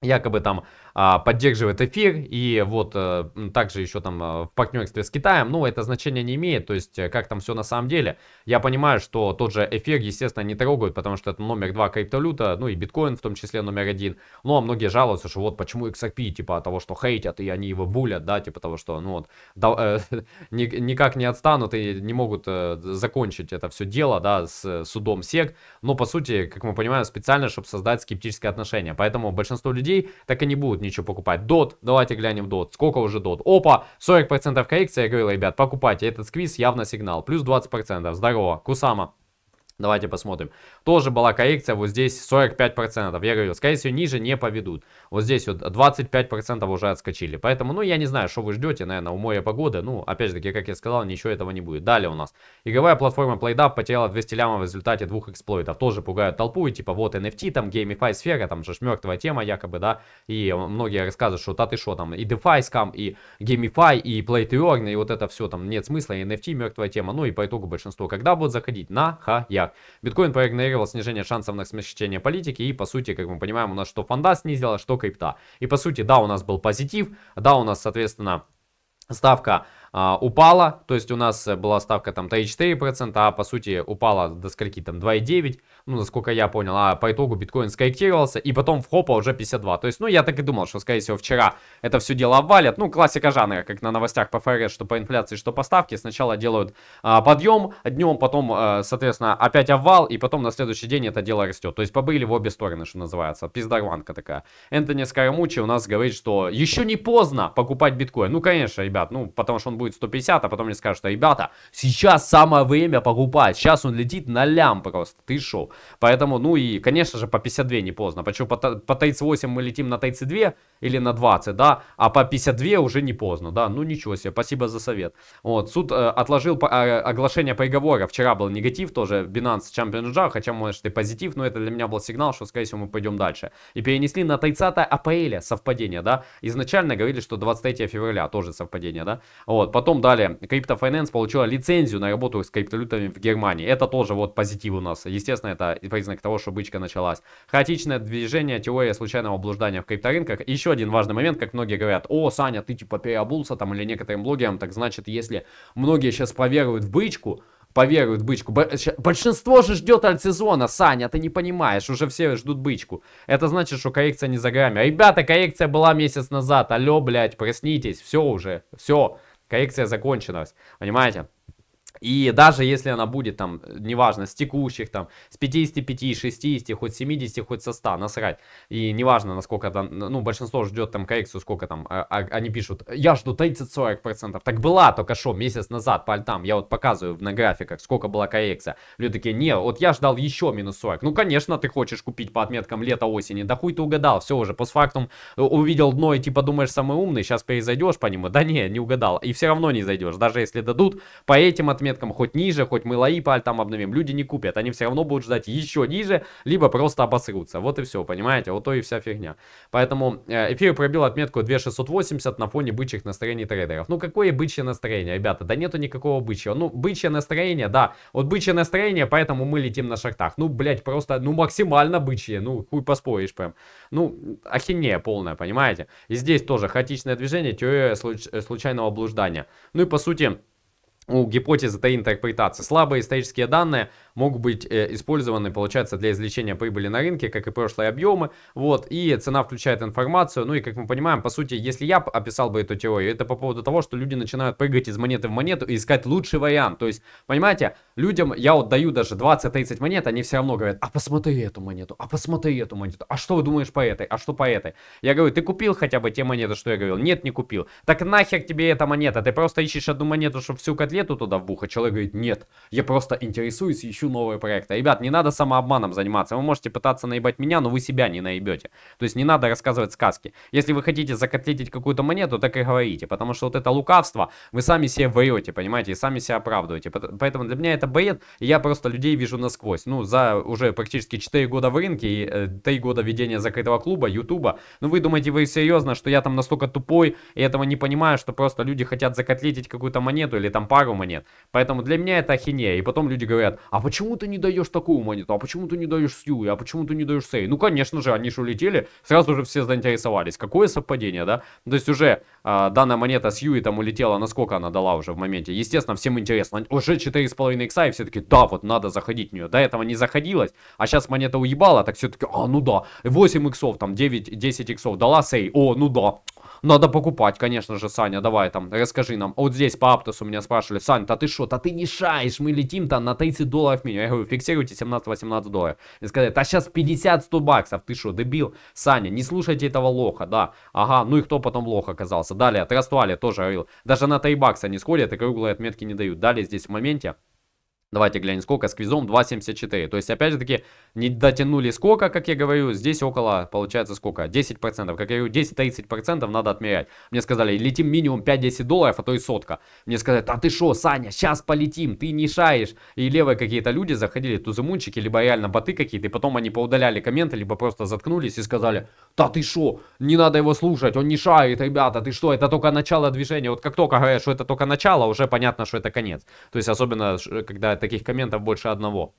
якобы там а, поддерживает эфир. И вот э, также еще там э, в партнерстве с Китаем. Ну, это значение не имеет. То есть, э, как там все на самом деле. Я понимаю, что тот же эфир, естественно, не трогают, потому что это номер два криптовалюта. Ну, и биткоин в том числе номер один. Ну, а многие жалуются, что вот почему XRP, типа, того, что хейтят, и они его булят, да, типа того, что, ну, вот, да, э, никак не отстанут и не могут э, закончить это все дело, да, с судом СЕК. Но, по сути, как мы понимаем, специально, чтобы создать скептическое отношение. Поэтому большинство людей так и не будут ничего покупать. Дот, давайте глянем дот. Сколько уже дот? Опа, 40% коррекция. я говорил, ребят, покупайте. Этот сквиз явно сигнал. Плюс 20%. Здорово, Кусама. Давайте посмотрим. Тоже была коррекция вот здесь 45%. Я говорю, скорее всего, ниже не поведут. Вот здесь вот 25% уже отскочили. Поэтому, ну, я не знаю, что вы ждете, наверное, у моря погоды. Ну, опять же таки, как я сказал, ничего этого не будет. Далее у нас. Игровая платформа PlayDub потеряла 200 лямов в результате двух эксплойтов. Тоже пугают толпу, и типа вот NFT, там GameFi сфера, там же мертвая тема якобы, да. И многие рассказывают, что та ты что, там и DeFi скам, и GameFi, и PlayTurn, и вот это все там нет смысла, и NFT мертвая тема. Ну и по итогу большинство, когда будут заходить? На хаяк. Биткоин проигнорировал снижение шансов на смещение политики и, по сути, как мы понимаем, у нас что фонда снизила, что крипта. И, по сути, да, у нас был позитив, да, у нас, соответственно, ставка а, упала, то есть у нас была ставка там 3,4%, а по сути упала до скольки там 2,9% ну, насколько я понял, а по итогу биткоин скорректировался, и потом в хопа уже 52. То есть, ну, я так и думал, что, скорее всего, вчера это все дело обвалят. Ну, классика жанра, как на новостях по ФРС, что по инфляции, что по ставке. Сначала делают а, подъем днем, потом, а, соответственно, опять обвал, и потом на следующий день это дело растет. То есть, побыли в обе стороны, что называется. Пиздарванка такая. Энтони Скоромучи у нас говорит, что еще не поздно покупать биткоин. Ну, конечно, ребят, ну, потому что он будет 150, а потом мне скажут, что, ребята, сейчас самое время покупать. Сейчас он летит на лям просто. Ты шоу. Поэтому, ну и, конечно же, по 52 не поздно. Почему по, по 38 мы летим на 32 или на 20, да, а по 52 уже не поздно, да. Ну ничего себе, спасибо за совет. Вот, суд э, отложил по, э, оглашение приговора. Вчера был негатив тоже, Binance Champion Jar, хотя, может, и позитив, но это для меня был сигнал, что, скорее всего, мы пойдем дальше. И перенесли на 30 апреля совпадение, да. Изначально говорили, что 23 февраля тоже совпадение, да. Вот, потом далее, Crypto Finance получила лицензию на работу с криптовалютами в Германии. Это тоже вот позитив у нас. Естественно, это признак того, что бычка началась. Хаотичное движение, теория случайного блуждания в крипторынках. Еще один важный момент, как многие говорят, о, Саня, ты типа переобулся там или некоторым блогерам, так значит, если многие сейчас поверуют в бычку, поверуют бычку. Большинство же ждет альтсезона, Саня, ты не понимаешь, уже все ждут бычку. Это значит, что коррекция не за горами. Ребята, коррекция была месяц назад, алло, блядь, проснитесь, все уже, все, коррекция закончилась, понимаете? И даже если она будет там, э, неважно, с текущих там, с 55, 60, хоть 70, хоть со 100, насрать. И неважно, насколько там, ну, большинство ждет там коррекцию, сколько там, а, а, они пишут, я жду 30-40%. Так была только что месяц назад по альтам, я вот показываю на графиках, сколько была коррекция. Люди такие, не, вот я ждал еще минус 40. Ну, конечно, ты хочешь купить по отметкам лета-осени, да хуй ты угадал, все уже, постфактум э, увидел дно и типа думаешь самый умный, сейчас перезайдешь по нему, да не, не угадал. И все равно не зайдешь, даже если дадут по этим отметкам меткам, хоть ниже, хоть мы лаипаль там обновим, люди не купят, они все равно будут ждать еще ниже, либо просто обосрутся. Вот и все, понимаете, вот то и вся фигня. Поэтому э, эфир пробил отметку 2680 на фоне бычьих настроений трейдеров. Ну какое бычье настроение, ребята, да нету никакого бычьего. Ну бычье настроение, да, вот бычье настроение, поэтому мы летим на шахтах. Ну, блять просто, ну максимально бычье, ну хуй поспоришь прям. Ну, ахинея полная, понимаете? И здесь тоже хаотичное движение, теория случайного блуждания. Ну и по сути у гипотезы та интерпретации. Слабые исторические данные могут быть э, использованы, получается, для извлечения прибыли на рынке, как и прошлые объемы, вот, и цена включает информацию, ну и, как мы понимаем, по сути, если я описал бы эту теорию, это по поводу того, что люди начинают прыгать из монеты в монету и искать лучший вариант, то есть, понимаете, людям я вот даю даже 20-30 монет, они все равно говорят, а посмотри эту монету, а посмотри эту монету, а что думаешь по этой, а что по этой? Я говорю, ты купил хотя бы те монеты, что я говорил? Нет, не купил. Так нахер тебе эта монета, ты просто ищешь одну монету, чтобы всю котлету конфету туда в ухо, человек говорит, нет, я просто интересуюсь, ищу новые проекты. Ребят, не надо самообманом заниматься, вы можете пытаться наебать меня, но вы себя не наебете. То есть не надо рассказывать сказки. Если вы хотите закотлетить какую-то монету, так и говорите, потому что вот это лукавство, вы сами себе врете, понимаете, и сами себя оправдываете. Поэтому для меня это бред, и я просто людей вижу насквозь. Ну, за уже практически 4 года в рынке и 3 э, года ведения закрытого клуба, ютуба, ну вы думаете, вы серьезно, что я там настолько тупой и этого не понимаю, что просто люди хотят закотлетить какую-то монету или там пару аквариума нет. Поэтому для меня это ахинея. И потом люди говорят, а почему ты не даешь такую монету? А почему ты не даешь Сью? А почему ты не даешь Сей? Ну, конечно же, они же улетели, сразу же все заинтересовались. Какое совпадение, да? То есть уже а, данная монета сью и там улетела, насколько она дала уже в моменте. Естественно, всем интересно. Уже 4,5 икса, и все таки да, вот надо заходить в нее. До этого не заходилось, а сейчас монета уебала, так все таки а, ну да, 8 иксов, там 9, 10 иксов дала Сей, о, ну да, надо покупать, конечно же, Саня, давай там, расскажи нам. А вот здесь по Аптусу меня спрашивали, Сань, да ты что, да ты не шаешь, мы летим там на 30 долларов меньше. Я говорю, фиксируйте 17-18 долларов. И сказали, да сейчас 50-100 баксов, ты что, дебил? Саня, не слушайте этого лоха, да. Ага, ну и кто потом лох оказался? Далее, Трастуали тоже говорил, даже на 3 бакса не сходят и круглые отметки не дают. Далее здесь в моменте Давайте глянем, сколько с квизом 2.74. То есть, опять же таки, не дотянули сколько, как я говорю, здесь около, получается, сколько? 10%. Как я говорю, 10-30% надо отмерять. Мне сказали, летим минимум 5-10 долларов, а то и сотка. Мне сказали, а ты шо, Саня, сейчас полетим, ты не шаешь. И левые какие-то люди заходили, тузымунчики, либо реально боты какие-то, и потом они поудаляли комменты, либо просто заткнулись и сказали, да ты что? Не надо его слушать, он не шарит, ребята, ты что? Это только начало движения. Вот как только говорят, что это только начало, уже понятно, что это конец. То есть особенно, когда таких комментов больше одного.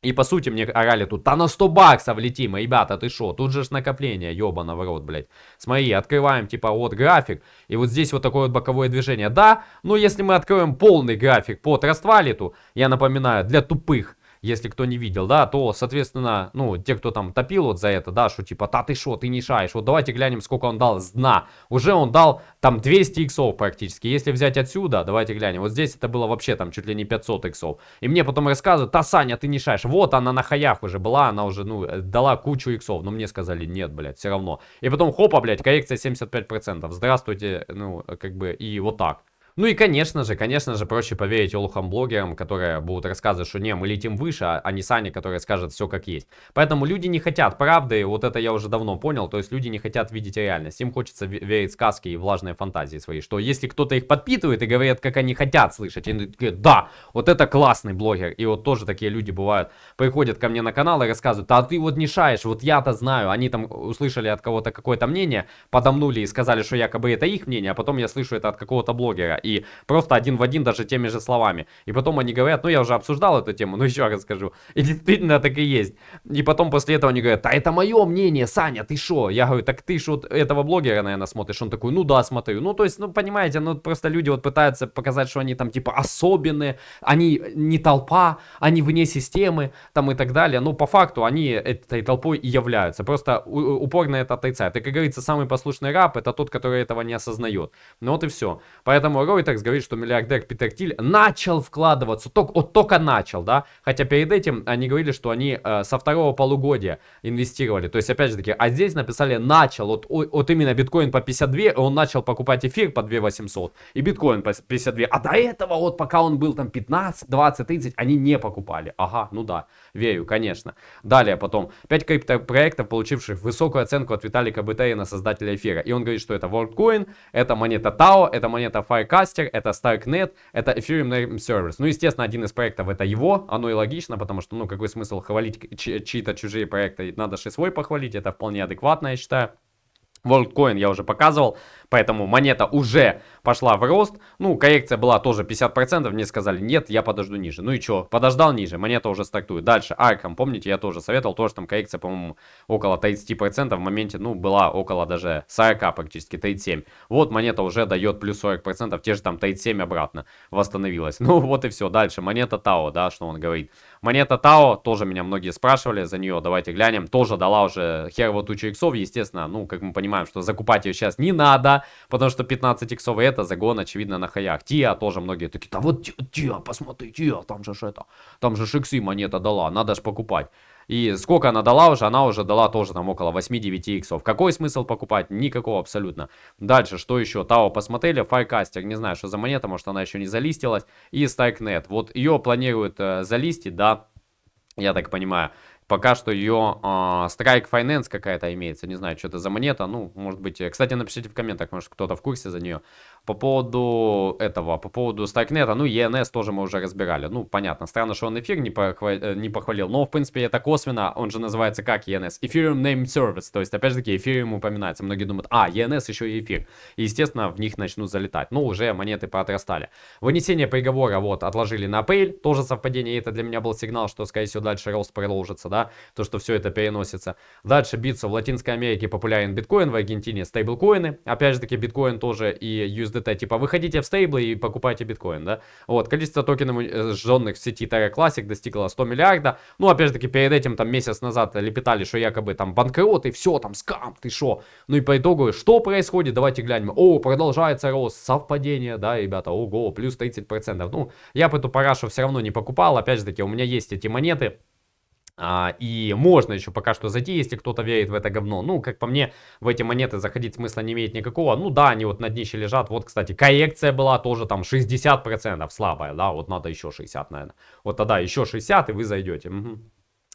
И по сути мне орали тут, да на 100 баксов летим, ребята, ты шо, тут же ж накопление, ёбана в рот, блядь. Смотри, открываем, типа, вот график, и вот здесь вот такое вот боковое движение. Да, но если мы откроем полный график по Траствалиту, я напоминаю, для тупых, если кто не видел, да, то, соответственно, ну, те, кто там топил вот за это, да, что типа, да ты шо, ты не шаешь, вот давайте глянем, сколько он дал с дна. Уже он дал там 200 иксов практически, если взять отсюда, давайте глянем, вот здесь это было вообще там чуть ли не 500 иксов. И мне потом рассказывают, та Саня, ты не шаешь, вот она на хаях уже была, она уже, ну, э, дала кучу иксов, но мне сказали, нет, блядь, все равно. И потом, хопа, блядь, коррекция 75%, здравствуйте, ну, как бы, и вот так. Ну и, конечно же, конечно же, проще поверить олухам-блогерам, которые будут рассказывать, что не, мы летим выше, а, а не Сане, который скажет все как есть. Поэтому люди не хотят правды, вот это я уже давно понял, то есть люди не хотят видеть реальность. Им хочется верить сказки и влажные фантазии свои, что если кто-то их подпитывает и говорит, как они хотят слышать, они такие, да, вот это классный блогер. И вот тоже такие люди бывают, приходят ко мне на канал и рассказывают, а ты вот не шаешь, вот я-то знаю. Они там услышали от кого-то какое-то мнение, подомнули и сказали, что якобы это их мнение, а потом я слышу это от какого-то блогера и просто один в один даже теми же словами. И потом они говорят, ну я уже обсуждал эту тему, но ну, еще раз скажу. И действительно так и есть. И потом после этого они говорят, а это мое мнение, Саня, ты шо? Я говорю, так ты шо этого блогера, наверное, смотришь? Он такой, ну да, смотрю. Ну то есть, ну понимаете, ну просто люди вот пытаются показать, что они там типа особенные, они не толпа, они вне системы, там и так далее. Но по факту они этой толпой и являются. Просто упорно это отрицают. И как говорится, самый послушный раб это тот, который этого не осознает. Ну вот и все. Поэтому торговый текст говорит, что миллиардер Питертиль начал вкладываться, только, вот только начал, да, хотя перед этим они говорили, что они э, со второго полугодия инвестировали, то есть, опять же таки, а здесь написали начал, вот, вот именно биткоин по 52, он начал покупать эфир по 2800 и биткоин по 52, а до этого вот пока он был там 15, 20, 30, они не покупали, ага, ну да, верю, конечно. Далее потом, 5 криптопроектов, получивших высокую оценку от Виталика Бутейна, создателя эфира, и он говорит, что это WorldCoin, это монета TAO, это монета FireCat, Starkbuster, это Starknet, это Ethereum Name Servers. Ну, естественно, один из проектов это его, оно и логично, потому что, ну, какой смысл хвалить чьи-то чужие проекты, надо же свой похвалить, это вполне адекватно, я считаю. WorldCoin я уже показывал. Поэтому монета уже пошла в рост. Ну, коррекция была тоже 50%. Мне сказали, нет, я подожду ниже. Ну и что? Подождал ниже. Монета уже стартует. Дальше. Арком. Помните, я тоже советовал. Тоже там коррекция, по-моему, около 30%. В моменте, ну, была около даже 40 практически, 37. Вот монета уже дает плюс 40%. Те же там 37 обратно восстановилась. Ну, вот и все. Дальше. Монета Тао, да, что он говорит. Монета Тао, тоже меня многие спрашивали за нее, давайте глянем. Тоже дала уже херово тучу иксов, естественно, ну, как мы понимаем, что закупать ее сейчас не надо потому что 15 иксов это загон, очевидно, на хаях. Тиа тоже многие такие, да вот Тиа, посмотри, Тиа, там же это, там же иксы монета дала, надо же покупать. И сколько она дала уже, она уже дала тоже там около 8-9 иксов. Какой смысл покупать? Никакого абсолютно. Дальше, что еще? Тао посмотрели, файкастер, не знаю, что за монета, может она еще не залистилась. И стайкнет, вот ее планируют э, залистить, да, я так понимаю. Пока что ее э, а, Strike Finance какая-то имеется, не знаю, что это за монета, ну, может быть, э, кстати, напишите в комментах, может кто-то в курсе за нее. По поводу этого, по поводу Страйкнета, ну, ENS тоже мы уже разбирали. Ну, понятно, странно, что он эфир не, похвал... Э, не похвалил, но, в принципе, это косвенно, он же называется как ENS? Ethereum Name Service, то есть, опять же таки, Ethereum упоминается. Многие думают, а, ENS еще и эфир. И, естественно, в них начнут залетать. Ну, уже монеты поотрастали. Вынесение приговора, вот, отложили на апрель, тоже совпадение, и это для меня был сигнал, что, скорее всего, дальше рост продолжится, да, то, что все это переносится. Дальше битсу в Латинской Америке популярен биткоин, в Аргентине стейблкоины, опять же таки, биткоин тоже и USD USDT, типа выходите в стейблы и покупайте биткоин, да. Вот, количество токенов э, сжженных в сети Terra Classic достигло 100 миллиарда. Ну, опять же таки, перед этим там месяц назад лепетали, что якобы там банкрот и все, там скам, ты шо. Ну и по итогу, что происходит, давайте глянем. О, продолжается рост, совпадение, да, ребята, ого, плюс 30%. Ну, я бы эту парашу все равно не покупал, опять же таки, у меня есть эти монеты. А, и можно еще пока что зайти, если кто-то верит в это говно. Ну, как по мне, в эти монеты заходить смысла не имеет никакого. Ну да, они вот на днище лежат. Вот, кстати, коррекция была тоже там 60% слабая, да, вот надо еще 60, наверное. Вот тогда еще 60, и вы зайдете. Угу.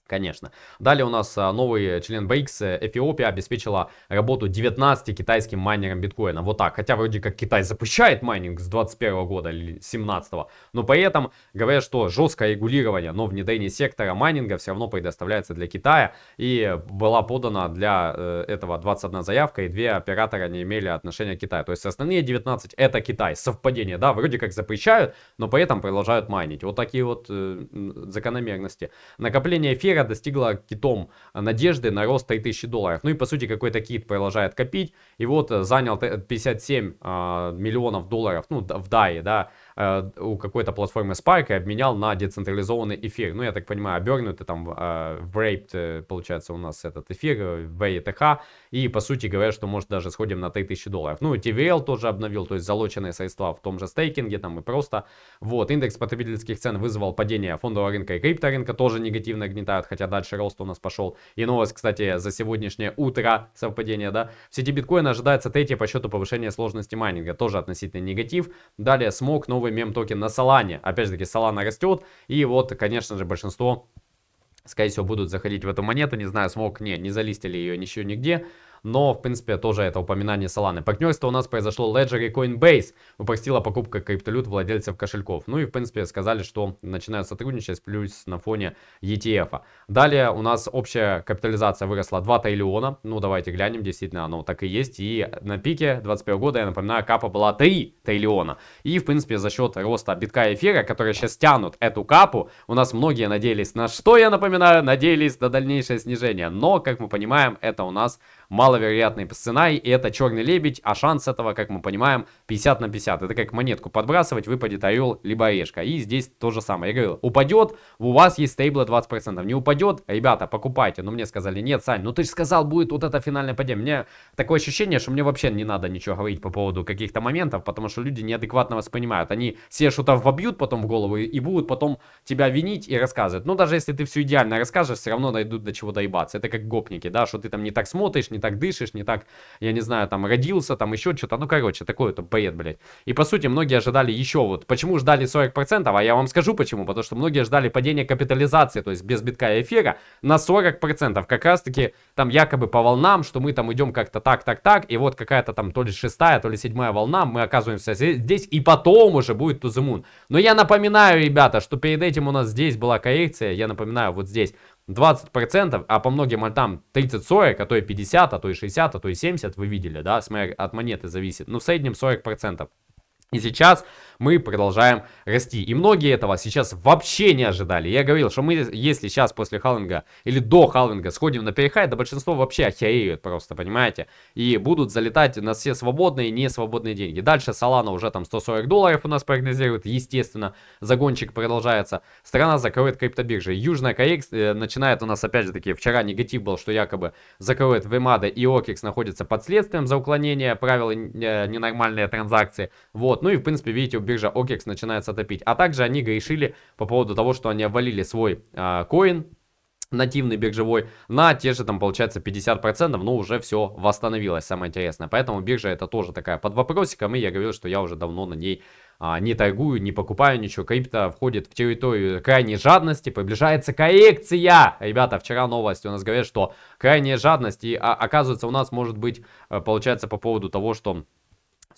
Конечно. Далее у нас а, новый э, член BX э, Эфиопия обеспечила работу 19 китайским майнерам биткоина. Вот так. Хотя вроде как Китай запрещает майнинг с 21 года или 17 -го. Но при этом говорят, что жесткое регулирование, но внедрение сектора майнинга все равно предоставляется для Китая. И была подана для э, этого 21 заявка, и две оператора не имели отношения к Китаю. То есть основные 19 это Китай. Совпадение, да, вроде как запрещают, но при этом продолжают майнить. Вот такие вот э, закономерности. Накопление эфира Сера достигла китом а, надежды на рост 3000 долларов. Ну и по сути какой-то кит продолжает копить. И вот э, занял 57 а, миллионов долларов, ну в DAI, да, Э, у какой-то платформы Spark и обменял на децентрализованный эфир. Ну, я так понимаю, обернутый там э, в Raped, э, получается, у нас этот эфир, э, в ETH, и, по сути, говорят, что, может, даже сходим на 3000 долларов. Ну, TVL тоже обновил, то есть залоченные средства в том же стейкинге там и просто. Вот, индекс потребительских цен вызвал падение фондового рынка и крипторынка, тоже негативно гнетают, хотя дальше рост у нас пошел. И новость, кстати, за сегодняшнее утро, совпадение, да, в сети биткоина ожидается третье по счету повышение сложности майнинга, тоже относительно негатив. Далее смог новый новый мем-токен на Solana. Опять же таки, Solana растет, и вот, конечно же, большинство, скорее всего, будут заходить в эту монету. Не знаю, смог, не, не залистили ее ничего нигде но, в принципе, тоже это упоминание Solana. Партнерство у нас произошло Ledger и Coinbase, упростила покупка криптовалют владельцев кошельков. Ну и, в принципе, сказали, что начинают сотрудничать, плюс на фоне ETF. -а. Далее у нас общая капитализация выросла 2 триллиона, ну давайте глянем, действительно, оно так и есть, и на пике 21 года, я напоминаю, капа была 3 триллиона. И, в принципе, за счет роста битка и эфира, которые сейчас тянут эту капу, у нас многие надеялись на что, я напоминаю, надеялись на дальнейшее снижение. Но, как мы понимаем, это у нас маловероятный сценарий, и это черный лебедь, а шанс этого, как мы понимаем, 50 на 50. Это как монетку подбрасывать, выпадет орел либо орешка. И здесь то же самое. Я говорил, упадет, у вас есть стейбла 20%. Не упадет, ребята, покупайте. Но мне сказали, нет, Сань, ну ты же сказал, будет вот это финальное падение. Мне такое ощущение, что мне вообще не надо ничего говорить по поводу каких-то моментов, потому что люди неадекватно воспринимают. Они все что-то вобьют потом в голову и, и будут потом тебя винить и рассказывать. Ну даже если ты все идеально расскажешь, все равно найдут до чего доебаться. Это как гопники, да, что ты там не так смотришь, не не так дышишь, не так, я не знаю, там, родился, там, еще что-то. Ну, короче, такой это бред, блядь. И, по сути, многие ожидали еще вот. Почему ждали 40%? А я вам скажу почему. Потому что многие ждали падения капитализации, то есть без битка и эфира, на 40%. Как раз-таки там якобы по волнам, что мы там идем как-то так, так, так. И вот какая-то там то ли шестая, то ли седьмая волна, мы оказываемся здесь. И потом уже будет Тузымун. Но я напоминаю, ребята, что перед этим у нас здесь была коррекция. Я напоминаю, вот здесь 20%, а по многим альтам 30-40, а то и 50, а то и 60, а то и 70, вы видели, да, от монеты зависит, но ну, в среднем 40%. И сейчас мы продолжаем расти. И многие этого сейчас вообще не ожидали. Я говорил, что мы, если сейчас после халвинга или до халвинга сходим на перехай, да большинство вообще охереют просто, понимаете? И будут залетать на все свободные и несвободные деньги. Дальше Solana уже там 140 долларов у нас прогнозирует, естественно. Загончик продолжается. Страна закроет криптобиржи. Южная Корея э, начинает у нас опять же таки, вчера негатив был, что якобы закроет Вемада и Окекс находится под следствием за уклонение правила э, ненормальные транзакции. Вот, ну и в принципе, видите, биржа OKEX начинается топить. А также они грешили по поводу того, что они обвалили свой э, коин, нативный биржевой на те же там получается 50 процентов но уже все восстановилось самое интересное поэтому биржа это тоже такая под вопросиком и я говорил что я уже давно на ней а, не торгую не покупаю ничего крипто входит в территорию крайней жадности приближается коррекция ребята вчера новость у нас говорят что крайняя жадность и а, оказывается у нас может быть э, получается по поводу того что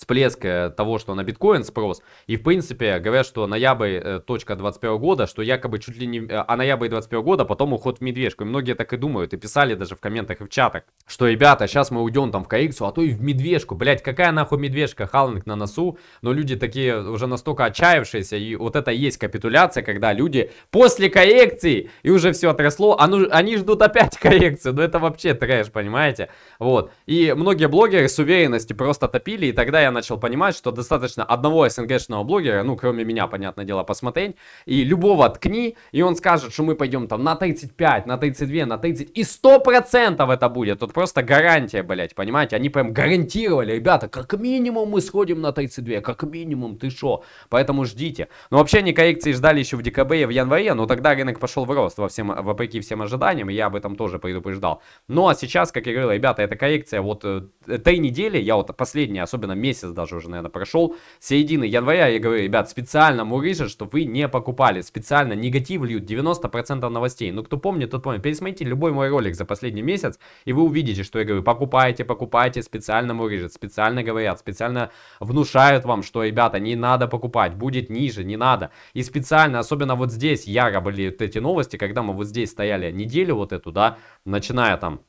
всплеск того, что на биткоин спрос. И, в принципе, говорят, что ноябрь э, точка 21 года, что якобы чуть ли не... Э, а ноябрь 21 года потом уход в медвежку. И многие так и думают, и писали даже в комментах и в чатах, что, ребята, сейчас мы уйдем там в коррекцию, а то и в медвежку. Блять, какая нахуй медвежка? Халлинг на носу. Но люди такие уже настолько отчаявшиеся, и вот это и есть капитуляция, когда люди после коррекции, и уже все отросло, а ну они ждут опять коррекцию. но ну, это вообще трэш, понимаете? Вот. И многие блогеры с уверенностью просто топили, и тогда я начал понимать, что достаточно одного СНГшного блогера, ну, кроме меня, понятное дело, посмотреть, и любого ткни, и он скажет, что мы пойдем там на 35, на 32, на 30, и 100% это будет. Тут просто гарантия, блять, понимаете? Они прям гарантировали, ребята, как минимум мы сходим на 32, как минимум, ты шо? Поэтому ждите. Но вообще они коррекции ждали еще в декабре и в январе, но тогда рынок пошел в рост во всем, вопреки всем ожиданиям, и я об этом тоже предупреждал. Ну, а сейчас, как я говорил, ребята, эта коррекция вот э, три недели, я вот последние, особенно месяц, месяц даже уже, наверное, прошел. С середины января я говорю, ребят, специально мурыжат, что вы не покупали. Специально негатив льют 90% новостей. Ну, кто помнит, тот помнит. Пересмотрите любой мой ролик за последний месяц, и вы увидите, что я говорю, покупайте, покупайте, специально мурыжат, специально говорят, специально внушают вам, что, ребята, не надо покупать, будет ниже, не надо. И специально, особенно вот здесь, яро были вот эти новости, когда мы вот здесь стояли неделю вот эту, да, начиная там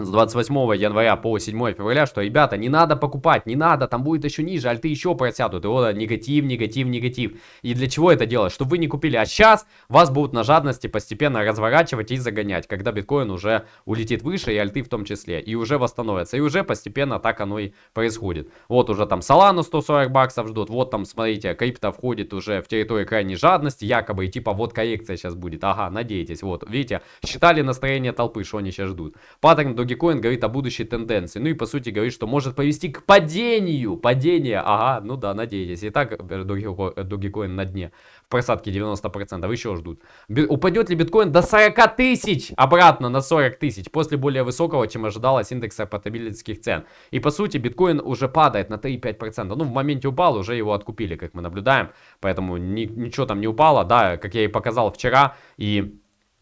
с 28 января по 7 февраля, что, ребята, не надо покупать, не надо, там будет еще ниже, альты еще просядут. И вот негатив, негатив, негатив. И для чего это делать? Чтобы вы не купили. А сейчас вас будут на жадности постепенно разворачивать и загонять, когда биткоин уже улетит выше, и альты в том числе. И уже восстановятся. И уже постепенно так оно и происходит. Вот уже там Solana 140 баксов ждут. Вот там, смотрите, крипто входит уже в территорию крайней жадности, якобы. И типа вот коррекция сейчас будет. Ага, надейтесь. Вот, видите, считали настроение толпы, что они сейчас ждут. Паттерн Dogecoin говорит о будущей тенденции. Ну и по сути говорит, что может повести к падению. Падение, ага, ну да, надейтесь. И так э, Dogecoin на дне. В просадке 90% еще ждут. упадет ли биткоин до 40 тысяч? Обратно на 40 тысяч. После более высокого, чем ожидалось индекса потабилитских цен. И по сути биткоин уже падает на 3,5%. Ну в моменте упал, уже его откупили, как мы наблюдаем. Поэтому ни ничего там не упало. Да, как я и показал вчера. И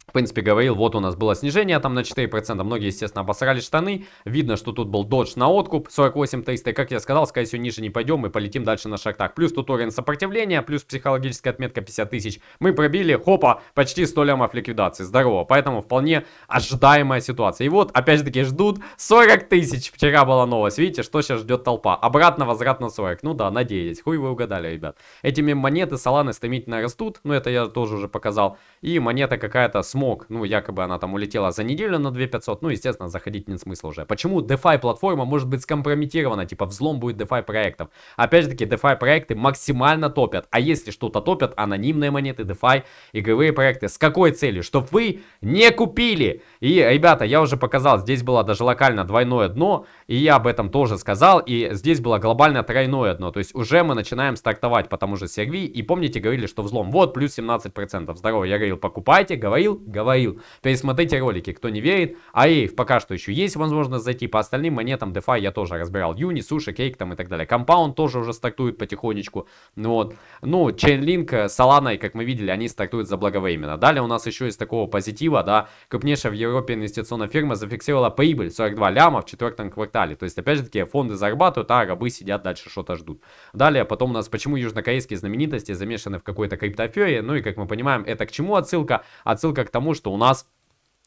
в принципе, говорил, вот у нас было снижение там на 4%, многие, естественно, обосрали штаны. Видно, что тут был додж на откуп 48 300, и, как я сказал, скорее всего, ниже не пойдем, мы полетим дальше на шартах. Плюс тут уровень сопротивления, плюс психологическая отметка 50 тысяч. Мы пробили, хопа, почти 100 лямов ликвидации, здорово. Поэтому вполне ожидаемая ситуация. И вот, опять же таки, ждут 40 тысяч. Вчера была новость, видите, что сейчас ждет толпа. Обратно возврат на 40. Ну да, надеюсь, хуй вы угадали, ребят. Эти монеты, саланы стремительно растут, ну это я тоже уже показал. И монета какая-то с смог, ну, якобы она там улетела за неделю на 2500, ну, естественно, заходить нет смысла уже. Почему DeFi платформа может быть скомпрометирована, типа взлом будет DeFi проектов? Опять же таки, DeFi проекты максимально топят, а если что-то топят, анонимные монеты, DeFi, игровые проекты, с какой целью? Чтоб вы не купили! И, ребята, я уже показал, здесь было даже локально двойное дно, и я об этом тоже сказал, и здесь было глобально тройное дно, то есть уже мы начинаем стартовать по тому же серви, и помните, говорили, что взлом, вот, плюс 17%, здорово, я говорил, покупайте, говорил, говорил. Пересмотрите ролики, кто не верит. А Рейв пока что еще есть возможность зайти. По остальным монетам DeFi я тоже разбирал. Юни, Суши, Кейк там и так далее. Компаунд тоже уже стартует потихонечку. Ну вот. Ну, Chainlink, Solana как мы видели, они стартуют заблаговременно. Далее у нас еще из такого позитива, да, крупнейшая в Европе инвестиционная фирма зафиксировала прибыль 42 ляма в четвертом квартале. То есть, опять же таки, фонды зарабатывают, а рабы сидят дальше что-то ждут. Далее, потом у нас почему южнокорейские знаменитости замешаны в какой-то криптофере. Ну и, как мы понимаем, это к чему отсылка? Отсылка к тому, что у нас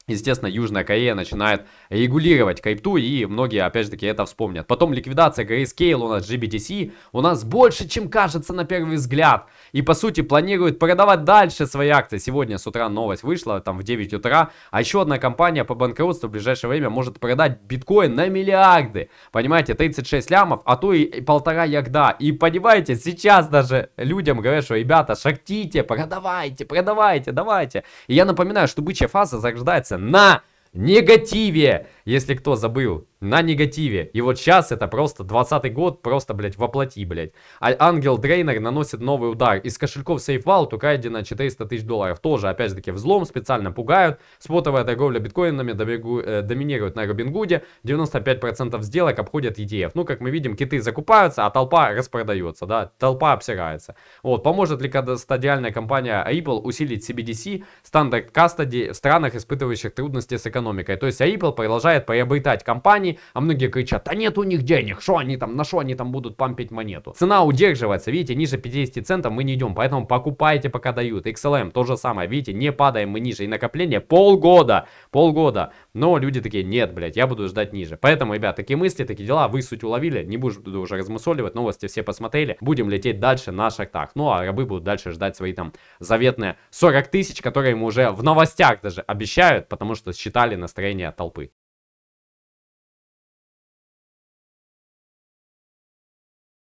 Естественно, Южная Корея начинает регулировать крипту, и многие, опять же таки, это вспомнят. Потом ликвидация Grayscale у нас GBTC у нас больше, чем кажется на первый взгляд. И, по сути, планируют продавать дальше свои акции. Сегодня с утра новость вышла, там, в 9 утра. А еще одна компания по банкротству в ближайшее время может продать биткоин на миллиарды. Понимаете, 36 лямов, а то и полтора ягда. И, понимаете, сейчас даже людям говорят, что, ребята, шахтите, продавайте, продавайте, давайте. И я напоминаю, что бычья фаза зарождается на негативе. Если кто забыл, на негативе. И вот сейчас это просто 20 год, просто, блядь, воплоти, блядь. А Ангел Дрейнер наносит новый удар. Из кошельков SafeWalt у Кайдена 400 тысяч долларов. Тоже, опять же таки, взлом, специально пугают. Спотовая торговля биткоинами добегу, э, доминирует на Робингуде. 95% сделок обходят ETF. Ну, как мы видим, киты закупаются, а толпа распродается, да. Толпа обсирается. Вот, поможет ли стадиальная компания Ripple усилить CBDC, стандарт кастоди в странах, испытывающих трудности с экономикой. То есть Ripple продолжает приобретать компании, компаний, а многие кричат, а нет у них денег, что они там, на что они там будут пампить монету. Цена удерживается, видите, ниже 50 центов мы не идем, поэтому покупайте пока дают. XLM эм, то же самое, видите, не падаем мы ниже, и накопление полгода, полгода. Но люди такие, нет, блядь, я буду ждать ниже. Поэтому, ребят, такие мысли, такие дела, вы суть уловили, не буду уже размусоливать, новости все посмотрели, будем лететь дальше на шахтах. Ну, а рабы будут дальше ждать свои там заветные 40 тысяч, которые им уже в новостях даже обещают, потому что считали настроение толпы.